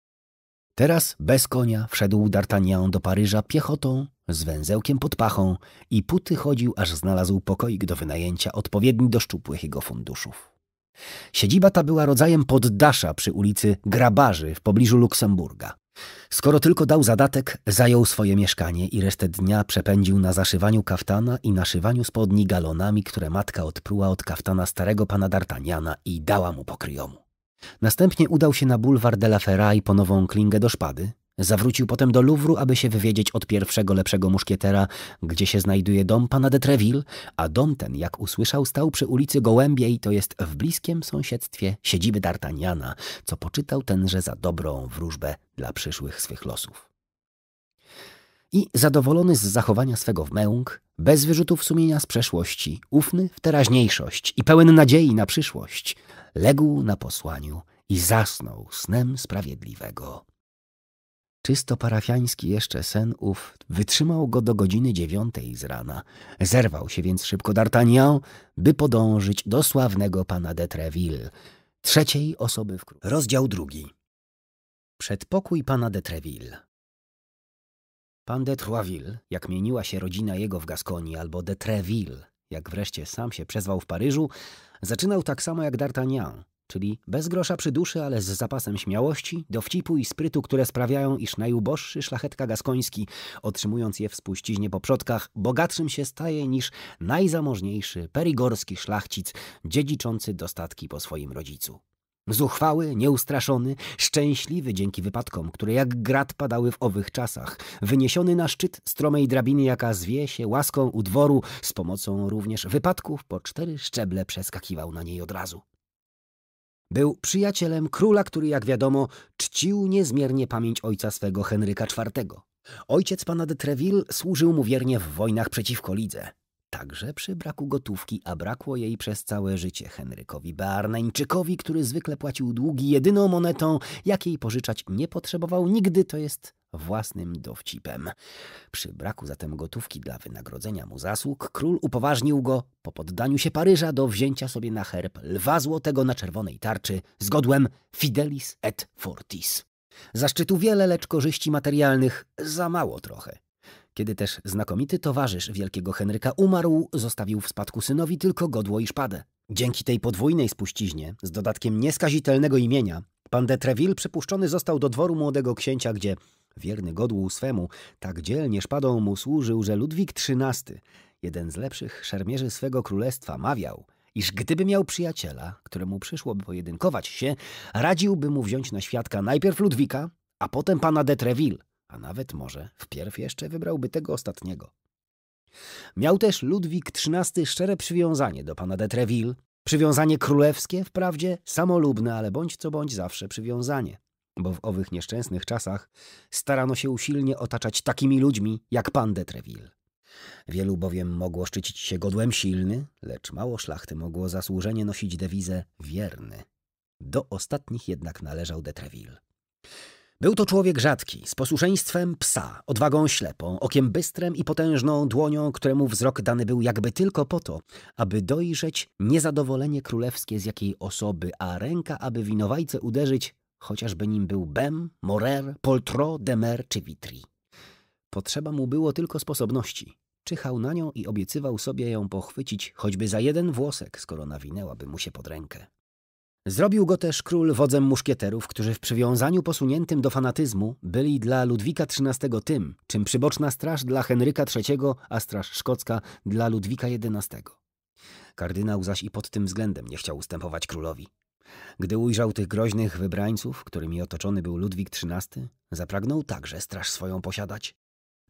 Teraz bez konia wszedł D'Artagnan do Paryża piechotą, z węzełkiem pod pachą i puty chodził, aż znalazł pokoik do wynajęcia odpowiedni do szczupłych jego funduszów. Siedziba ta była rodzajem poddasza przy ulicy Grabarzy w pobliżu Luksemburga. Skoro tylko dał zadatek, zajął swoje mieszkanie i resztę dnia przepędził na zaszywaniu kaftana i naszywaniu spodni galonami, które matka odpruła od kaftana starego pana D'Artagnana i dała mu pokryjomu. Następnie udał się na bulwar de la Ferraille po nową klingę do szpady, Zawrócił potem do Luwru, aby się wywiedzieć od pierwszego lepszego muszkietera, gdzie się znajduje dom pana de Treville, a dom ten, jak usłyszał, stał przy ulicy Gołębiej, to jest w bliskim sąsiedztwie siedziby D'Artagnana, co poczytał tenże za dobrą wróżbę dla przyszłych swych losów. I zadowolony z zachowania swego w wmęk, bez wyrzutów sumienia z przeszłości, ufny w teraźniejszość i pełen nadziei na przyszłość, legł na posłaniu i zasnął snem sprawiedliwego. Czysto parafiański jeszcze sen ów wytrzymał go do godziny dziewiątej z rana. Zerwał się więc szybko D'Artagnan, by podążyć do sławnego pana de Treville, trzeciej osoby w Rozdział drugi. Przedpokój pana de Treville. Pan de Troisville, jak mieniła się rodzina jego w Gaskonii, albo de Treville, jak wreszcie sam się przezwał w Paryżu, zaczynał tak samo jak D'Artagnan czyli bez grosza przy duszy, ale z zapasem śmiałości, dowcipu i sprytu, które sprawiają, iż najuboższy szlachetka gaskoński, otrzymując je w spuściźnie po przodkach, bogatszym się staje niż najzamożniejszy perigorski szlachcic, dziedziczący dostatki po swoim rodzicu. Zuchwały, nieustraszony, szczęśliwy dzięki wypadkom, które jak grad padały w owych czasach, wyniesiony na szczyt stromej drabiny, jaka zwie się łaską u dworu, z pomocą również wypadków po cztery szczeble przeskakiwał na niej od razu. Był przyjacielem króla, który, jak wiadomo, czcił niezmiernie pamięć ojca swego Henryka IV. Ojciec pana de Treville służył mu wiernie w wojnach przeciwko Lidze. Także przy braku gotówki, a brakło jej przez całe życie Henrykowi Bearnańczykowi, który zwykle płacił długi jedyną monetą, jakiej pożyczać nie potrzebował nigdy, to jest własnym dowcipem. Przy braku zatem gotówki dla wynagrodzenia mu zasług, król upoważnił go po poddaniu się Paryża do wzięcia sobie na herb lwa złotego na czerwonej tarczy z godłem Fidelis et Fortis. Zaszczytu wiele, lecz korzyści materialnych za mało trochę. Kiedy też znakomity towarzysz wielkiego Henryka umarł, zostawił w spadku synowi tylko godło i szpadę. Dzięki tej podwójnej spuściźnie, z dodatkiem nieskazitelnego imienia, pan de Treville przypuszczony został do dworu młodego księcia, gdzie Wierny godłu swemu, tak dzielnie szpadą mu służył, że Ludwik XIII, jeden z lepszych szermierzy swego królestwa, mawiał, iż gdyby miał przyjaciela, któremu przyszłoby pojedynkować się, radziłby mu wziąć na świadka najpierw Ludwika, a potem pana de Treville, a nawet może wpierw jeszcze wybrałby tego ostatniego. Miał też Ludwik XIII szczere przywiązanie do pana de Treville, przywiązanie królewskie, wprawdzie samolubne, ale bądź co bądź zawsze przywiązanie bo w owych nieszczęsnych czasach starano się usilnie otaczać takimi ludźmi jak pan de Treville. Wielu bowiem mogło szczycić się godłem silny, lecz mało szlachty mogło zasłużenie nosić dewizę wierny. Do ostatnich jednak należał de Treville. Był to człowiek rzadki, z posłuszeństwem psa, odwagą ślepą, okiem bystrem i potężną dłonią, któremu wzrok dany był jakby tylko po to, aby dojrzeć niezadowolenie królewskie z jakiej osoby, a ręka, aby winowajce uderzyć, chociażby nim był Bem, Morer, Poltrot, Demer czy Vitry. Potrzeba mu było tylko sposobności. Czyhał na nią i obiecywał sobie ją pochwycić choćby za jeden włosek, skoro nawinęłaby mu się pod rękę. Zrobił go też król wodzem muszkieterów, którzy w przywiązaniu posuniętym do fanatyzmu byli dla Ludwika XIII tym, czym przyboczna straż dla Henryka III, a straż szkocka dla Ludwika XI. Kardynał zaś i pod tym względem nie chciał ustępować królowi. Gdy ujrzał tych groźnych wybrańców, którymi otoczony był Ludwik XIII, zapragnął także straż swoją posiadać.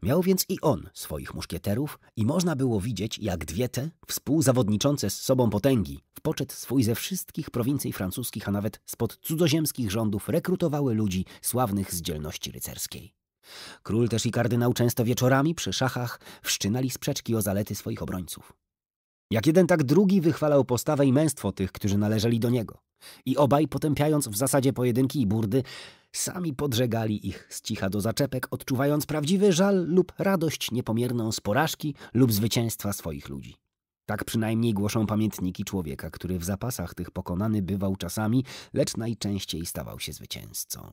Miał więc i on swoich muszkieterów i można było widzieć, jak dwie te, współzawodniczące z sobą potęgi, w poczet swój ze wszystkich prowincji francuskich, a nawet spod cudzoziemskich rządów, rekrutowały ludzi sławnych z dzielności rycerskiej. Król też i kardynał często wieczorami przy szachach wszczynali sprzeczki o zalety swoich obrońców. Jak jeden, tak drugi wychwalał postawę i męstwo tych, którzy należeli do niego. I obaj, potępiając w zasadzie pojedynki i burdy, sami podżegali ich z cicha do zaczepek, odczuwając prawdziwy żal lub radość niepomierną z porażki lub zwycięstwa swoich ludzi. Tak przynajmniej głoszą pamiętniki człowieka, który w zapasach tych pokonany bywał czasami, lecz najczęściej stawał się zwycięzcą.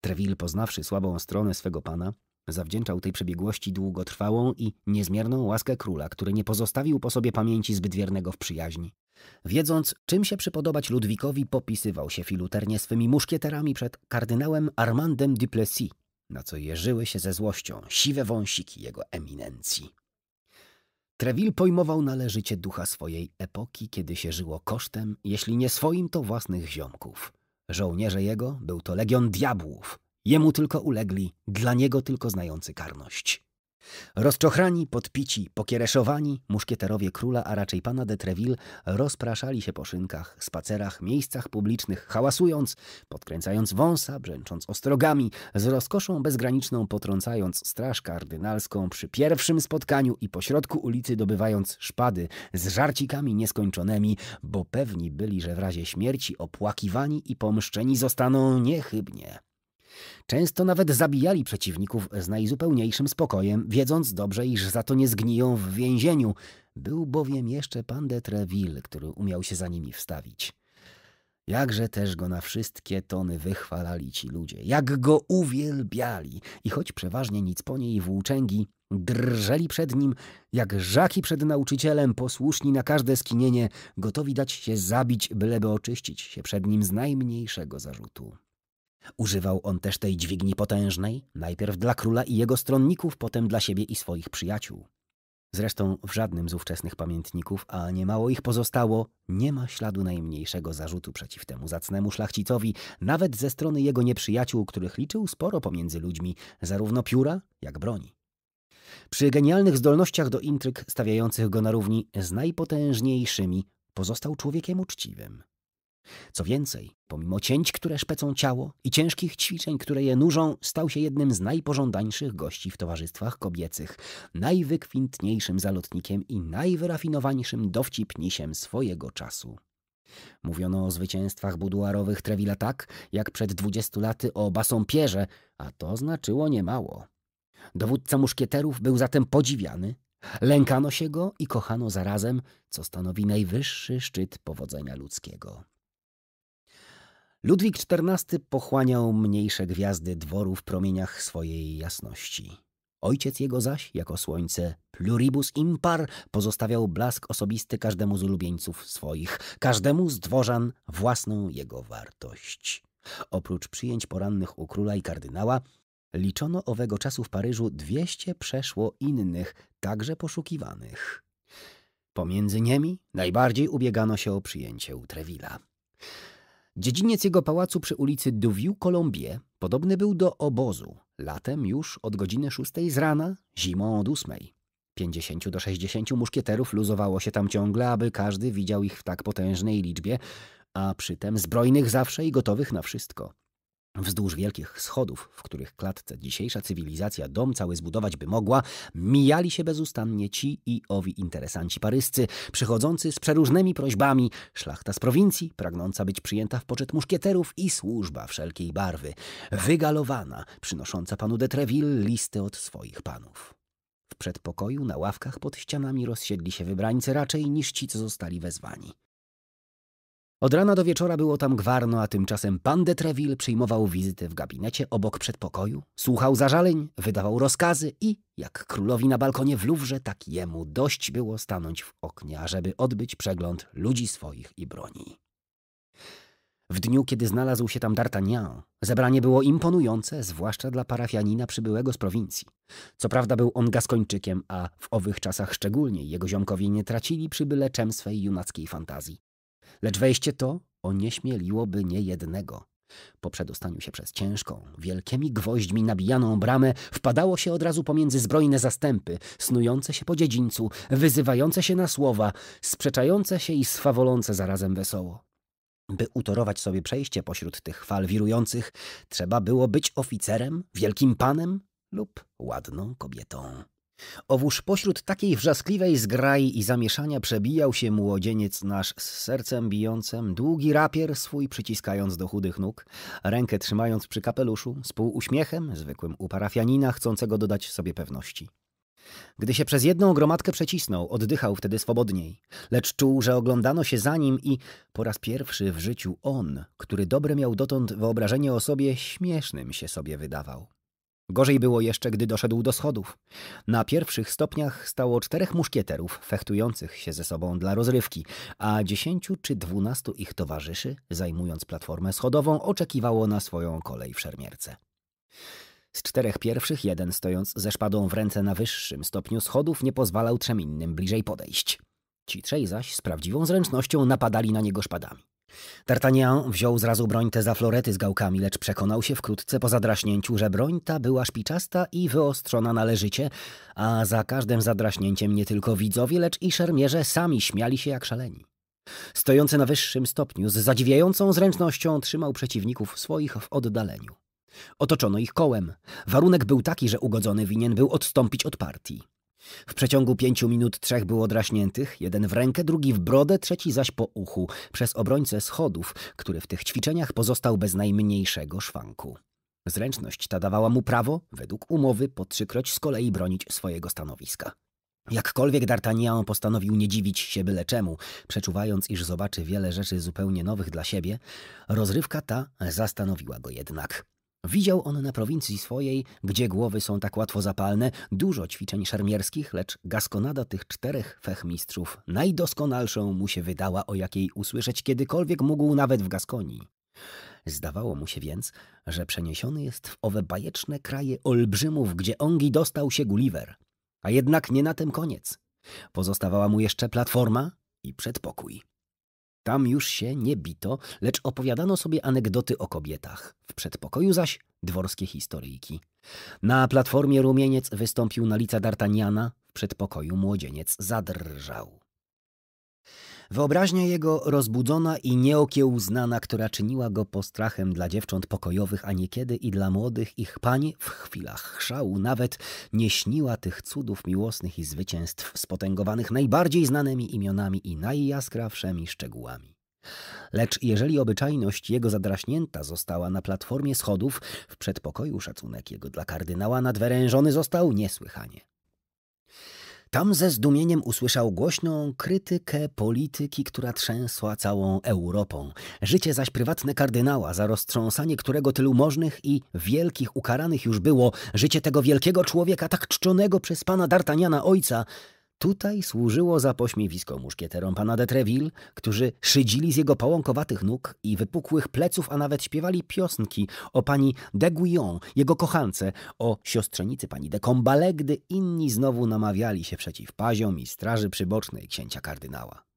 Treville, poznawszy słabą stronę swego pana, Zawdzięczał tej przebiegłości długotrwałą i niezmierną łaskę króla, który nie pozostawił po sobie pamięci zbyt wiernego w przyjaźni. Wiedząc, czym się przypodobać Ludwikowi, popisywał się filuternie swymi muszkieterami przed kardynałem Armandem Duplessis, na co jeżyły się ze złością siwe wąsiki jego eminencji. Treville pojmował należycie ducha swojej epoki, kiedy się żyło kosztem, jeśli nie swoim, to własnych ziomków. Żołnierze jego był to legion diabłów, Jemu tylko ulegli, dla niego tylko znający karność. Rozczochrani, podpici, pokiereszowani, muszkieterowie króla, a raczej pana de Treville, rozpraszali się po szynkach, spacerach, miejscach publicznych, hałasując, podkręcając wąsa, brzęcząc ostrogami, z rozkoszą bezgraniczną potrącając straż kardynalską przy pierwszym spotkaniu i pośrodku ulicy dobywając szpady z żarcikami nieskończonymi, bo pewni byli, że w razie śmierci opłakiwani i pomszczeni zostaną niechybnie. Często nawet zabijali przeciwników z najzupełniejszym spokojem, wiedząc dobrze, iż za to nie zgniją w więzieniu. Był bowiem jeszcze pan de Treville, który umiał się za nimi wstawić. Jakże też go na wszystkie tony wychwalali ci ludzie, jak go uwielbiali i choć przeważnie nic po niej włóczęgi, drżeli przed nim jak żaki przed nauczycielem, posłuszni na każde skinienie, gotowi dać się zabić, byleby oczyścić się przed nim z najmniejszego zarzutu. Używał on też tej dźwigni potężnej, najpierw dla króla i jego stronników, potem dla siebie i swoich przyjaciół. Zresztą w żadnym z ówczesnych pamiętników, a niemało ich pozostało, nie ma śladu najmniejszego zarzutu przeciw temu zacnemu szlachcicowi, nawet ze strony jego nieprzyjaciół, których liczył sporo pomiędzy ludźmi, zarówno pióra, jak broni. Przy genialnych zdolnościach do intryg stawiających go na równi z najpotężniejszymi, pozostał człowiekiem uczciwym. Co więcej, pomimo cięć, które szpecą ciało i ciężkich ćwiczeń, które je nużą, stał się jednym z najpożądańszych gości w towarzystwach kobiecych, najwykwintniejszym zalotnikiem i najwyrafinowańszym dowcipnisiem swojego czasu. Mówiono o zwycięstwach buduarowych Trevilla tak, jak przed dwudziestu laty o Basompierze, a to znaczyło niemało. Dowódca muszkieterów był zatem podziwiany, lękano się go i kochano zarazem, co stanowi najwyższy szczyt powodzenia ludzkiego. Ludwik XIV pochłaniał mniejsze gwiazdy dworu w promieniach swojej jasności. Ojciec jego zaś, jako słońce pluribus impar, pozostawiał blask osobisty każdemu z ulubieńców swoich, każdemu z dworzan własną jego wartość. Oprócz przyjęć porannych u króla i kardynała, liczono owego czasu w Paryżu dwieście przeszło innych, także poszukiwanych. Pomiędzy nimi najbardziej ubiegano się o przyjęcie u Trevilla. Dziedziniec jego pałacu przy ulicy Duvieux Colombier podobny był do obozu, latem już od godziny szóstej z rana, zimą od ósmej. Pięćdziesięciu do sześćdziesięciu muszkieterów luzowało się tam ciągle, aby każdy widział ich w tak potężnej liczbie, a przy tym zbrojnych zawsze i gotowych na wszystko. Wzdłuż wielkich schodów, w których klatce dzisiejsza cywilizacja dom cały zbudować by mogła, mijali się bezustannie ci i owi interesanci paryscy, przychodzący z przeróżnymi prośbami, szlachta z prowincji, pragnąca być przyjęta w poczet muszkieterów i służba wszelkiej barwy, wygalowana, przynosząca panu de Treville listy od swoich panów. W przedpokoju na ławkach pod ścianami rozsiedli się wybrańcy raczej niż ci, co zostali wezwani. Od rana do wieczora było tam gwarno, a tymczasem pan de Treville przyjmował wizyty w gabinecie obok przedpokoju, słuchał zażaleń, wydawał rozkazy i, jak królowi na balkonie w Luwrze, tak jemu dość było stanąć w oknie, ażeby odbyć przegląd ludzi swoich i broni. W dniu, kiedy znalazł się tam D'Artagnan, zebranie było imponujące, zwłaszcza dla parafianina przybyłego z prowincji. Co prawda był on gaskończykiem, a w owych czasach szczególnie jego ziomkowie nie tracili przybyle czem swej junackiej fantazji lecz wejście to onieśmieliłoby niejednego. Po przedostaniu się przez ciężką, wielkimi gwoźdźmi nabijaną bramę wpadało się od razu pomiędzy zbrojne zastępy, snujące się po dziedzińcu, wyzywające się na słowa, sprzeczające się i swawolące zarazem wesoło. By utorować sobie przejście pośród tych fal wirujących, trzeba było być oficerem, wielkim panem lub ładną kobietą. Owóż pośród takiej wrzaskliwej zgrai i zamieszania przebijał się młodzieniec nasz z sercem bijącym, długi rapier swój przyciskając do chudych nóg, rękę trzymając przy kapeluszu, z półuśmiechem, zwykłym u parafianina, chcącego dodać sobie pewności. Gdy się przez jedną gromadkę przecisnął, oddychał wtedy swobodniej, lecz czuł, że oglądano się za nim i po raz pierwszy w życiu on, który dobre miał dotąd wyobrażenie o sobie, śmiesznym się sobie wydawał. Gorzej było jeszcze, gdy doszedł do schodów. Na pierwszych stopniach stało czterech muszkieterów fechtujących się ze sobą dla rozrywki, a dziesięciu czy dwunastu ich towarzyszy, zajmując platformę schodową, oczekiwało na swoją kolej w szermierce. Z czterech pierwszych jeden stojąc ze szpadą w ręce na wyższym stopniu schodów nie pozwalał trzem innym bliżej podejść. Ci trzej zaś z prawdziwą zręcznością napadali na niego szpadami. D'Artagnan wziął zrazu broń tę za florety z gałkami, lecz przekonał się wkrótce po zadraśnięciu, że broń ta była szpiczasta i wyostrzona należycie, a za każdym zadraśnięciem nie tylko widzowie, lecz i szermierze sami śmiali się jak szaleni. Stojący na wyższym stopniu, z zadziwiającą zręcznością trzymał przeciwników swoich w oddaleniu. Otoczono ich kołem. Warunek był taki, że ugodzony winien był odstąpić od partii. W przeciągu pięciu minut trzech było draśniętych, jeden w rękę, drugi w brodę, trzeci zaś po uchu, przez obrońcę schodów, który w tych ćwiczeniach pozostał bez najmniejszego szwanku. Zręczność ta dawała mu prawo, według umowy, po trzykroć z kolei bronić swojego stanowiska. Jakkolwiek D'Artagnan postanowił nie dziwić się byle czemu, przeczuwając, iż zobaczy wiele rzeczy zupełnie nowych dla siebie, rozrywka ta zastanowiła go jednak. Widział on na prowincji swojej, gdzie głowy są tak łatwo zapalne, dużo ćwiczeń szermierskich, lecz Gaskonada tych czterech fechmistrzów najdoskonalszą mu się wydała, o jakiej usłyszeć kiedykolwiek mógł nawet w Gaskonii. Zdawało mu się więc, że przeniesiony jest w owe bajeczne kraje olbrzymów, gdzie ongi dostał się Gulliver. A jednak nie na tym koniec. Pozostawała mu jeszcze platforma i przedpokój. Tam już się nie bito, lecz opowiadano sobie anegdoty o kobietach. W przedpokoju zaś dworskie historyjki. Na platformie rumieniec wystąpił na lica D'Artagnana, w przedpokoju młodzieniec zadrżał. Wyobraźnia jego rozbudzona i nieokiełznana, która czyniła go postrachem dla dziewcząt pokojowych, a niekiedy i dla młodych ich pań, w chwilach chrzału nawet nie śniła tych cudów miłosnych i zwycięstw spotęgowanych najbardziej znanymi imionami i najjaskrawszymi szczegółami. Lecz jeżeli obyczajność jego zadraśnięta została na platformie schodów, w przedpokoju szacunek jego dla kardynała nadwerężony został niesłychanie. Tam ze zdumieniem usłyszał głośną krytykę polityki, która trzęsła całą Europą. Życie zaś prywatne kardynała, za roztrząsanie którego tylu możnych i wielkich ukaranych już było, życie tego wielkiego człowieka, tak czczonego przez pana D'Artagnana ojca, Tutaj służyło za pośmiewisko muszkieterom pana de Treville, którzy szydzili z jego pałąkowatych nóg i wypukłych pleców, a nawet śpiewali piosenki o pani de Guillon, jego kochance, o siostrzenicy pani de Combale, gdy inni znowu namawiali się przeciw paziom i straży przybocznej księcia kardynała.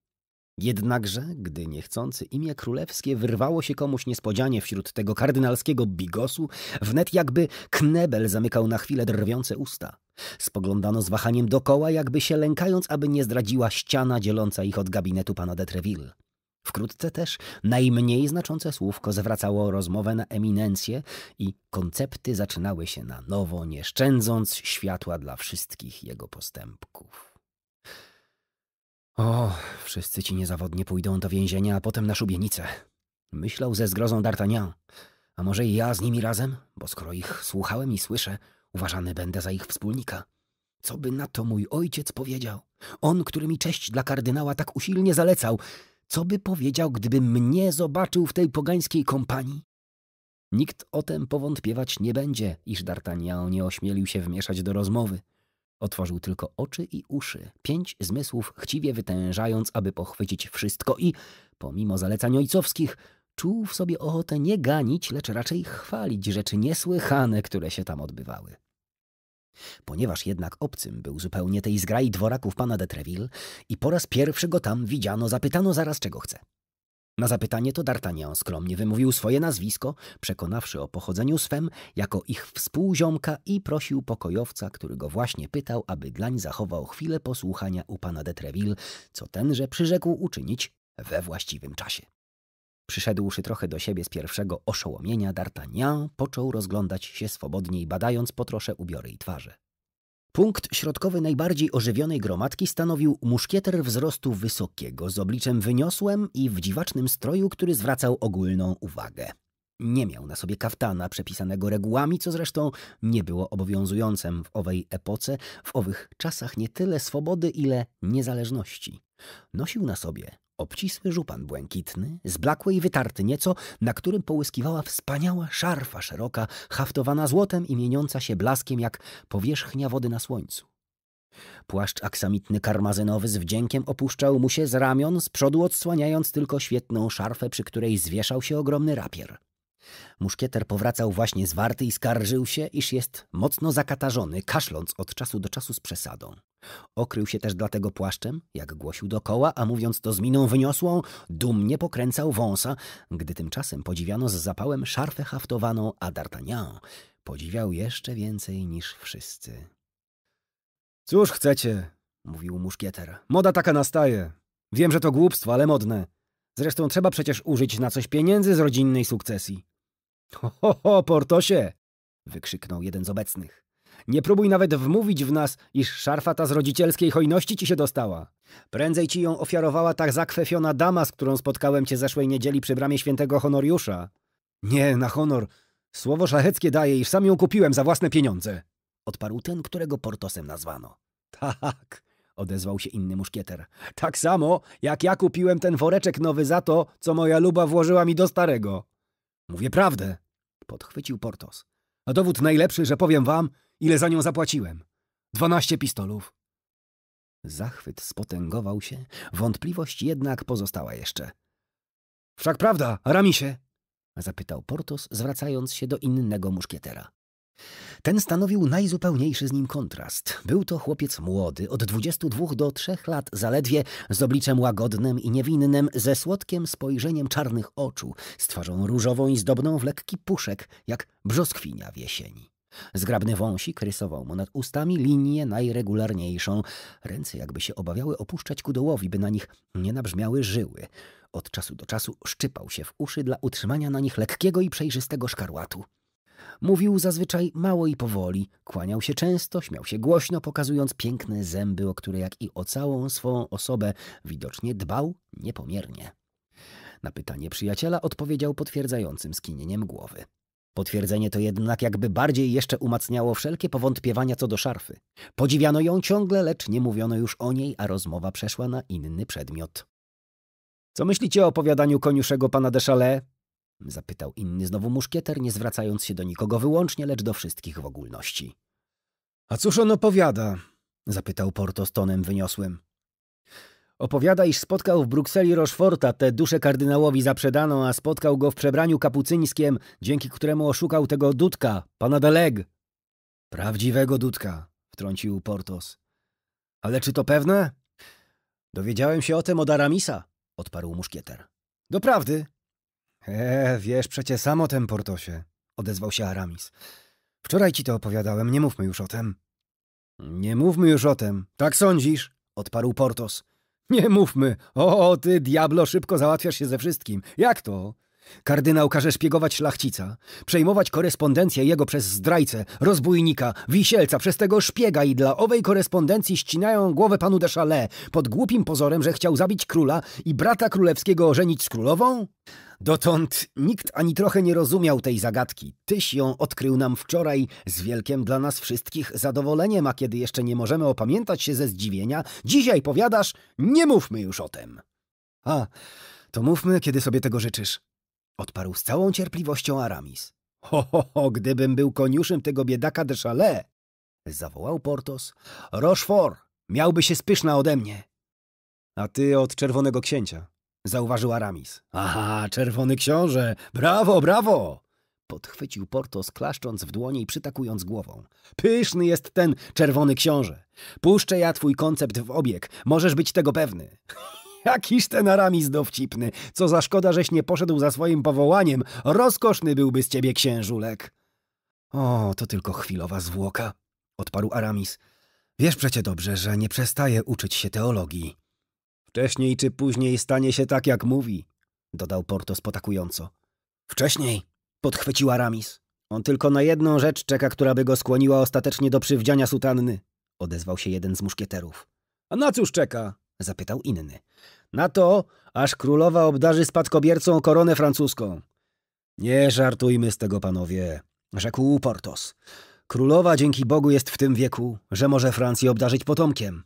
Jednakże, gdy niechcący imię królewskie wyrwało się komuś niespodzianie wśród tego kardynalskiego bigosu, wnet jakby knebel zamykał na chwilę drwiące usta. Spoglądano z wahaniem dokoła, jakby się lękając, aby nie zdradziła ściana dzieląca ich od gabinetu pana de Treville. Wkrótce też najmniej znaczące słówko zwracało rozmowę na eminencję i koncepty zaczynały się na nowo, nie szczędząc światła dla wszystkich jego postępków. O, wszyscy ci niezawodnie pójdą do więzienia, a potem na szubienicę. Myślał ze zgrozą D'Artagnan. A może i ja z nimi razem? Bo skoro ich słuchałem i słyszę, uważany będę za ich wspólnika. Co by na to mój ojciec powiedział? On, który mi cześć dla kardynała tak usilnie zalecał. Co by powiedział, gdyby mnie zobaczył w tej pogańskiej kompanii? Nikt o tem powątpiewać nie będzie, iż D'Artagnan nie ośmielił się wmieszać do rozmowy. Otworzył tylko oczy i uszy, pięć zmysłów chciwie wytężając, aby pochwycić wszystko i, pomimo zaleceń ojcowskich, czuł w sobie ochotę nie ganić, lecz raczej chwalić rzeczy niesłychane, które się tam odbywały. Ponieważ jednak obcym był zupełnie tej zgrai dworaków pana de Treville i po raz pierwszy go tam widziano, zapytano zaraz czego chce. Na zapytanie to D'Artagnan skromnie wymówił swoje nazwisko, przekonawszy o pochodzeniu swem jako ich współziomka i prosił pokojowca, który go właśnie pytał, aby dlań zachował chwilę posłuchania u pana de Treville, co tenże przyrzekł uczynić we właściwym czasie. Przyszedłszy trochę do siebie z pierwszego oszołomienia, D'Artagnan począł rozglądać się swobodniej, badając po trosze ubiory i twarze. Punkt środkowy najbardziej ożywionej gromadki stanowił muszkieter wzrostu wysokiego, z obliczem wyniosłem i w dziwacznym stroju, który zwracał ogólną uwagę. Nie miał na sobie kaftana przepisanego regułami, co zresztą nie było obowiązującym w owej epoce, w owych czasach nie tyle swobody, ile niezależności. Nosił na sobie Obcisły żupan błękitny, zblakły i wytarty nieco, na którym połyskiwała wspaniała szarfa szeroka, haftowana złotem i mieniąca się blaskiem jak powierzchnia wody na słońcu. Płaszcz aksamitny karmazynowy z wdziękiem opuszczał mu się z ramion, z przodu odsłaniając tylko świetną szarfę, przy której zwieszał się ogromny rapier. Muszkieter powracał właśnie zwarty i skarżył się, iż jest mocno zakatarzony, kaszląc od czasu do czasu z przesadą. Okrył się też dlatego płaszczem, jak głosił dokoła, a mówiąc to z miną wyniosłą, dumnie pokręcał wąsa, gdy tymczasem podziwiano z zapałem szarfę haftowaną, a D'Artagnan podziwiał jeszcze więcej niż wszyscy. Cóż chcecie, mówił muszkieter. Moda taka nastaje. Wiem, że to głupstwo, ale modne. Zresztą trzeba przecież użyć na coś pieniędzy z rodzinnej sukcesji. Ho, ho, ho, Portosie! wykrzyknął jeden z obecnych. Nie próbuj nawet wmówić w nas, iż szarfa ta z rodzicielskiej hojności ci się dostała. Prędzej ci ją ofiarowała ta zakwefiona dama, z którą spotkałem cię zeszłej niedzieli przy bramie świętego Honoriusza. Nie, na honor. Słowo szlacheckie daję, iż sam ją kupiłem za własne pieniądze. Odparł ten, którego Portosem nazwano. Tak, odezwał się inny muszkieter. Tak samo, jak ja kupiłem ten woreczek nowy za to, co moja luba włożyła mi do starego. Mówię prawdę, podchwycił Portos. A dowód najlepszy, że powiem wam, ile za nią zapłaciłem. Dwanaście pistolów. Zachwyt spotęgował się, wątpliwość jednak pozostała jeszcze. Wszak prawda, Aramisie? zapytał Portos, zwracając się do innego muszkietera. Ten stanowił najzupełniejszy z nim kontrast. Był to chłopiec młody, od dwudziestu dwóch do trzech lat zaledwie, z obliczem łagodnym i niewinnym, ze słodkiem spojrzeniem czarnych oczu, z twarzą różową i zdobną w lekki puszek, jak brzoskwinia w jesieni. Zgrabny wąsik rysował mu nad ustami linię najregularniejszą. Ręce jakby się obawiały opuszczać ku dołowi, by na nich nie nabrzmiały żyły. Od czasu do czasu szczypał się w uszy dla utrzymania na nich lekkiego i przejrzystego szkarłatu. Mówił zazwyczaj mało i powoli, kłaniał się często, śmiał się głośno, pokazując piękne zęby, o które jak i o całą swą osobę widocznie dbał niepomiernie. Na pytanie przyjaciela odpowiedział potwierdzającym skinieniem głowy. Potwierdzenie to jednak jakby bardziej jeszcze umacniało wszelkie powątpiewania co do szarfy. Podziwiano ją ciągle, lecz nie mówiono już o niej, a rozmowa przeszła na inny przedmiot. Co myślicie o opowiadaniu koniuszego pana de Chalet? Zapytał inny znowu muszkieter, nie zwracając się do nikogo wyłącznie, lecz do wszystkich w ogólności. A cóż on opowiada? Zapytał Porto tonem wyniosłym. Opowiada, iż spotkał w Brukseli Roszforta, tę duszę kardynałowi zaprzedaną, a spotkał go w przebraniu kapucyńskiem, dzięki któremu oszukał tego Dudka, pana Deleg. Prawdziwego Dudka, wtrącił Portos. Ale czy to pewne? Dowiedziałem się o tym od Aramisa, odparł muszkieter. Doprawdy? E, wiesz przecie sam o tym, Portosie, odezwał się Aramis. Wczoraj ci to opowiadałem, nie mówmy już o tym. Nie mówmy już o tym, tak sądzisz? odparł Portos. Nie mówmy. O, ty diablo, szybko załatwiasz się ze wszystkim. Jak to? Kardynał każe szpiegować szlachcica, przejmować korespondencję jego przez zdrajcę, rozbójnika, wisielca, przez tego szpiega i dla owej korespondencji ścinają głowę panu de Chalet pod głupim pozorem, że chciał zabić króla i brata królewskiego ożenić z królową? Dotąd nikt ani trochę nie rozumiał tej zagadki. Tyś ją odkrył nam wczoraj z wielkim dla nas wszystkich zadowoleniem, a kiedy jeszcze nie możemy opamiętać się ze zdziwienia, dzisiaj powiadasz, nie mówmy już o tym. A, to mówmy, kiedy sobie tego życzysz. Odparł z całą cierpliwością Aramis. Ho, ho, ho, gdybym był koniuszem tego biedaka de Chalet! Zawołał Portos. Rochefort, miałby się spyszna ode mnie! A ty od czerwonego księcia, zauważył Aramis. Aha, czerwony książę! Brawo, brawo! Podchwycił Portos, klaszcząc w dłoni i przytakując głową. Pyszny jest ten czerwony książę! Puszczę ja twój koncept w obieg, możesz być tego pewny! Jakiż ten Aramis dowcipny. Co za szkoda, żeś nie poszedł za swoim powołaniem. Rozkoszny byłby z ciebie księżulek. O, to tylko chwilowa zwłoka, odparł Aramis. Wiesz przecie dobrze, że nie przestaje uczyć się teologii. Wcześniej czy później stanie się tak, jak mówi, dodał Portos potakująco. Wcześniej, podchwycił Aramis. On tylko na jedną rzecz czeka, która by go skłoniła ostatecznie do przywdziania sutanny, odezwał się jeden z muszkieterów. A na cóż czeka? zapytał inny. Na to, aż królowa obdarzy spadkobiercą koronę francuską. Nie żartujmy z tego, panowie, rzekł Portos. Królowa dzięki Bogu jest w tym wieku, że może Francji obdarzyć potomkiem.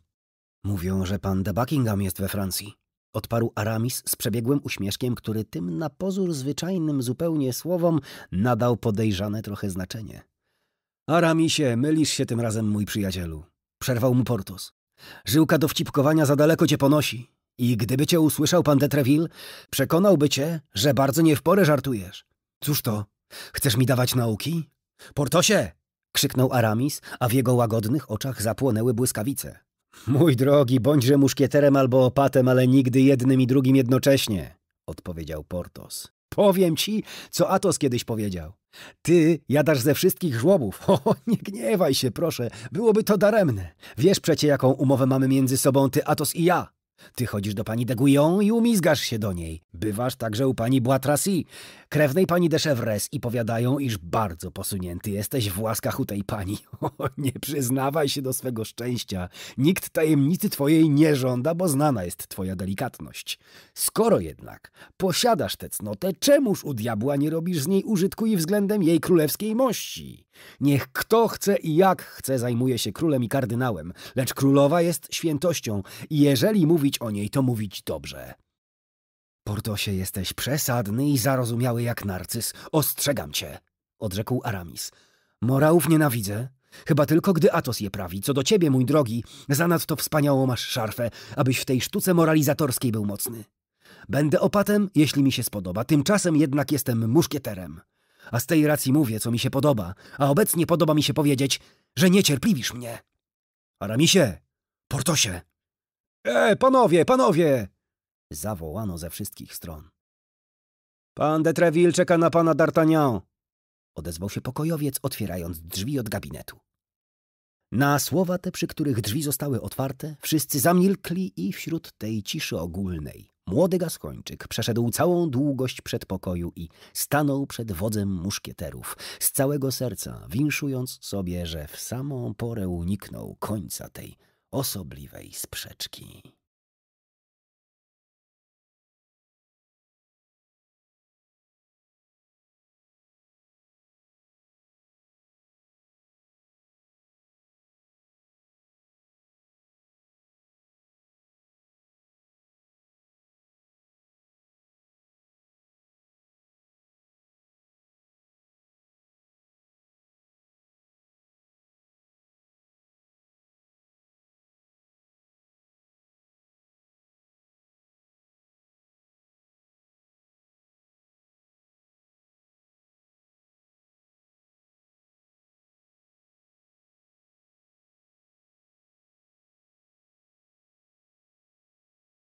Mówią, że pan de Buckingham jest we Francji. Odparł Aramis z przebiegłym uśmieszkiem, który tym na pozór zwyczajnym zupełnie słowom nadał podejrzane trochę znaczenie. Aramisie, mylisz się tym razem, mój przyjacielu. Przerwał mu Portos. Żyłka do wcipkowania za daleko cię ponosi. I gdyby cię usłyszał pan de Treville, przekonałby cię, że bardzo nie w porę żartujesz. Cóż to? Chcesz mi dawać nauki? Portosie! krzyknął Aramis, a w jego łagodnych oczach zapłonęły błyskawice. Mój drogi, bądźże muszkieterem albo opatem, ale nigdy jednym i drugim jednocześnie, odpowiedział Portos. Powiem ci, co Atos kiedyś powiedział. Ty jadasz ze wszystkich żłobów. O, nie gniewaj się, proszę. Byłoby to daremne. Wiesz przecie, jaką umowę mamy między sobą ty, Atos i ja. Ty chodzisz do pani de Guillon i umizgasz się do niej. Bywasz także u pani Boitrassi, krewnej pani de Chevres i powiadają, iż bardzo posunięty jesteś w łaskach u tej pani. O, nie przyznawaj się do swego szczęścia. Nikt tajemnicy twojej nie żąda, bo znana jest twoja delikatność. Skoro jednak posiadasz tę cnotę, czemuż u diabła nie robisz z niej użytku i względem jej królewskiej mości? Niech kto chce i jak chce zajmuje się królem i kardynałem, lecz królowa jest świętością i jeżeli mówić o niej, to mówić dobrze. Portosie, jesteś przesadny i zarozumiały jak narcyz. Ostrzegam cię, odrzekł Aramis. Morałów nienawidzę, Chyba tylko gdy Atos je prawi. Co do ciebie, mój drogi, zanadto wspaniało masz szarfę, abyś w tej sztuce moralizatorskiej był mocny. Będę opatem, jeśli mi się spodoba, tymczasem jednak jestem muszkieterem a z tej racji mówię, co mi się podoba, a obecnie podoba mi się powiedzieć, że niecierpliwisz mnie. Aramisie! Portosie! E, panowie, panowie! Zawołano ze wszystkich stron. Pan de Treville czeka na pana D'Artagnan! Odezwał się pokojowiec, otwierając drzwi od gabinetu. Na słowa te, przy których drzwi zostały otwarte, wszyscy zamilkli i wśród tej ciszy ogólnej Młody Gaskończyk przeszedł całą długość przedpokoju i stanął przed wodzem muszkieterów, z całego serca winszując sobie, że w samą porę uniknął końca tej osobliwej sprzeczki.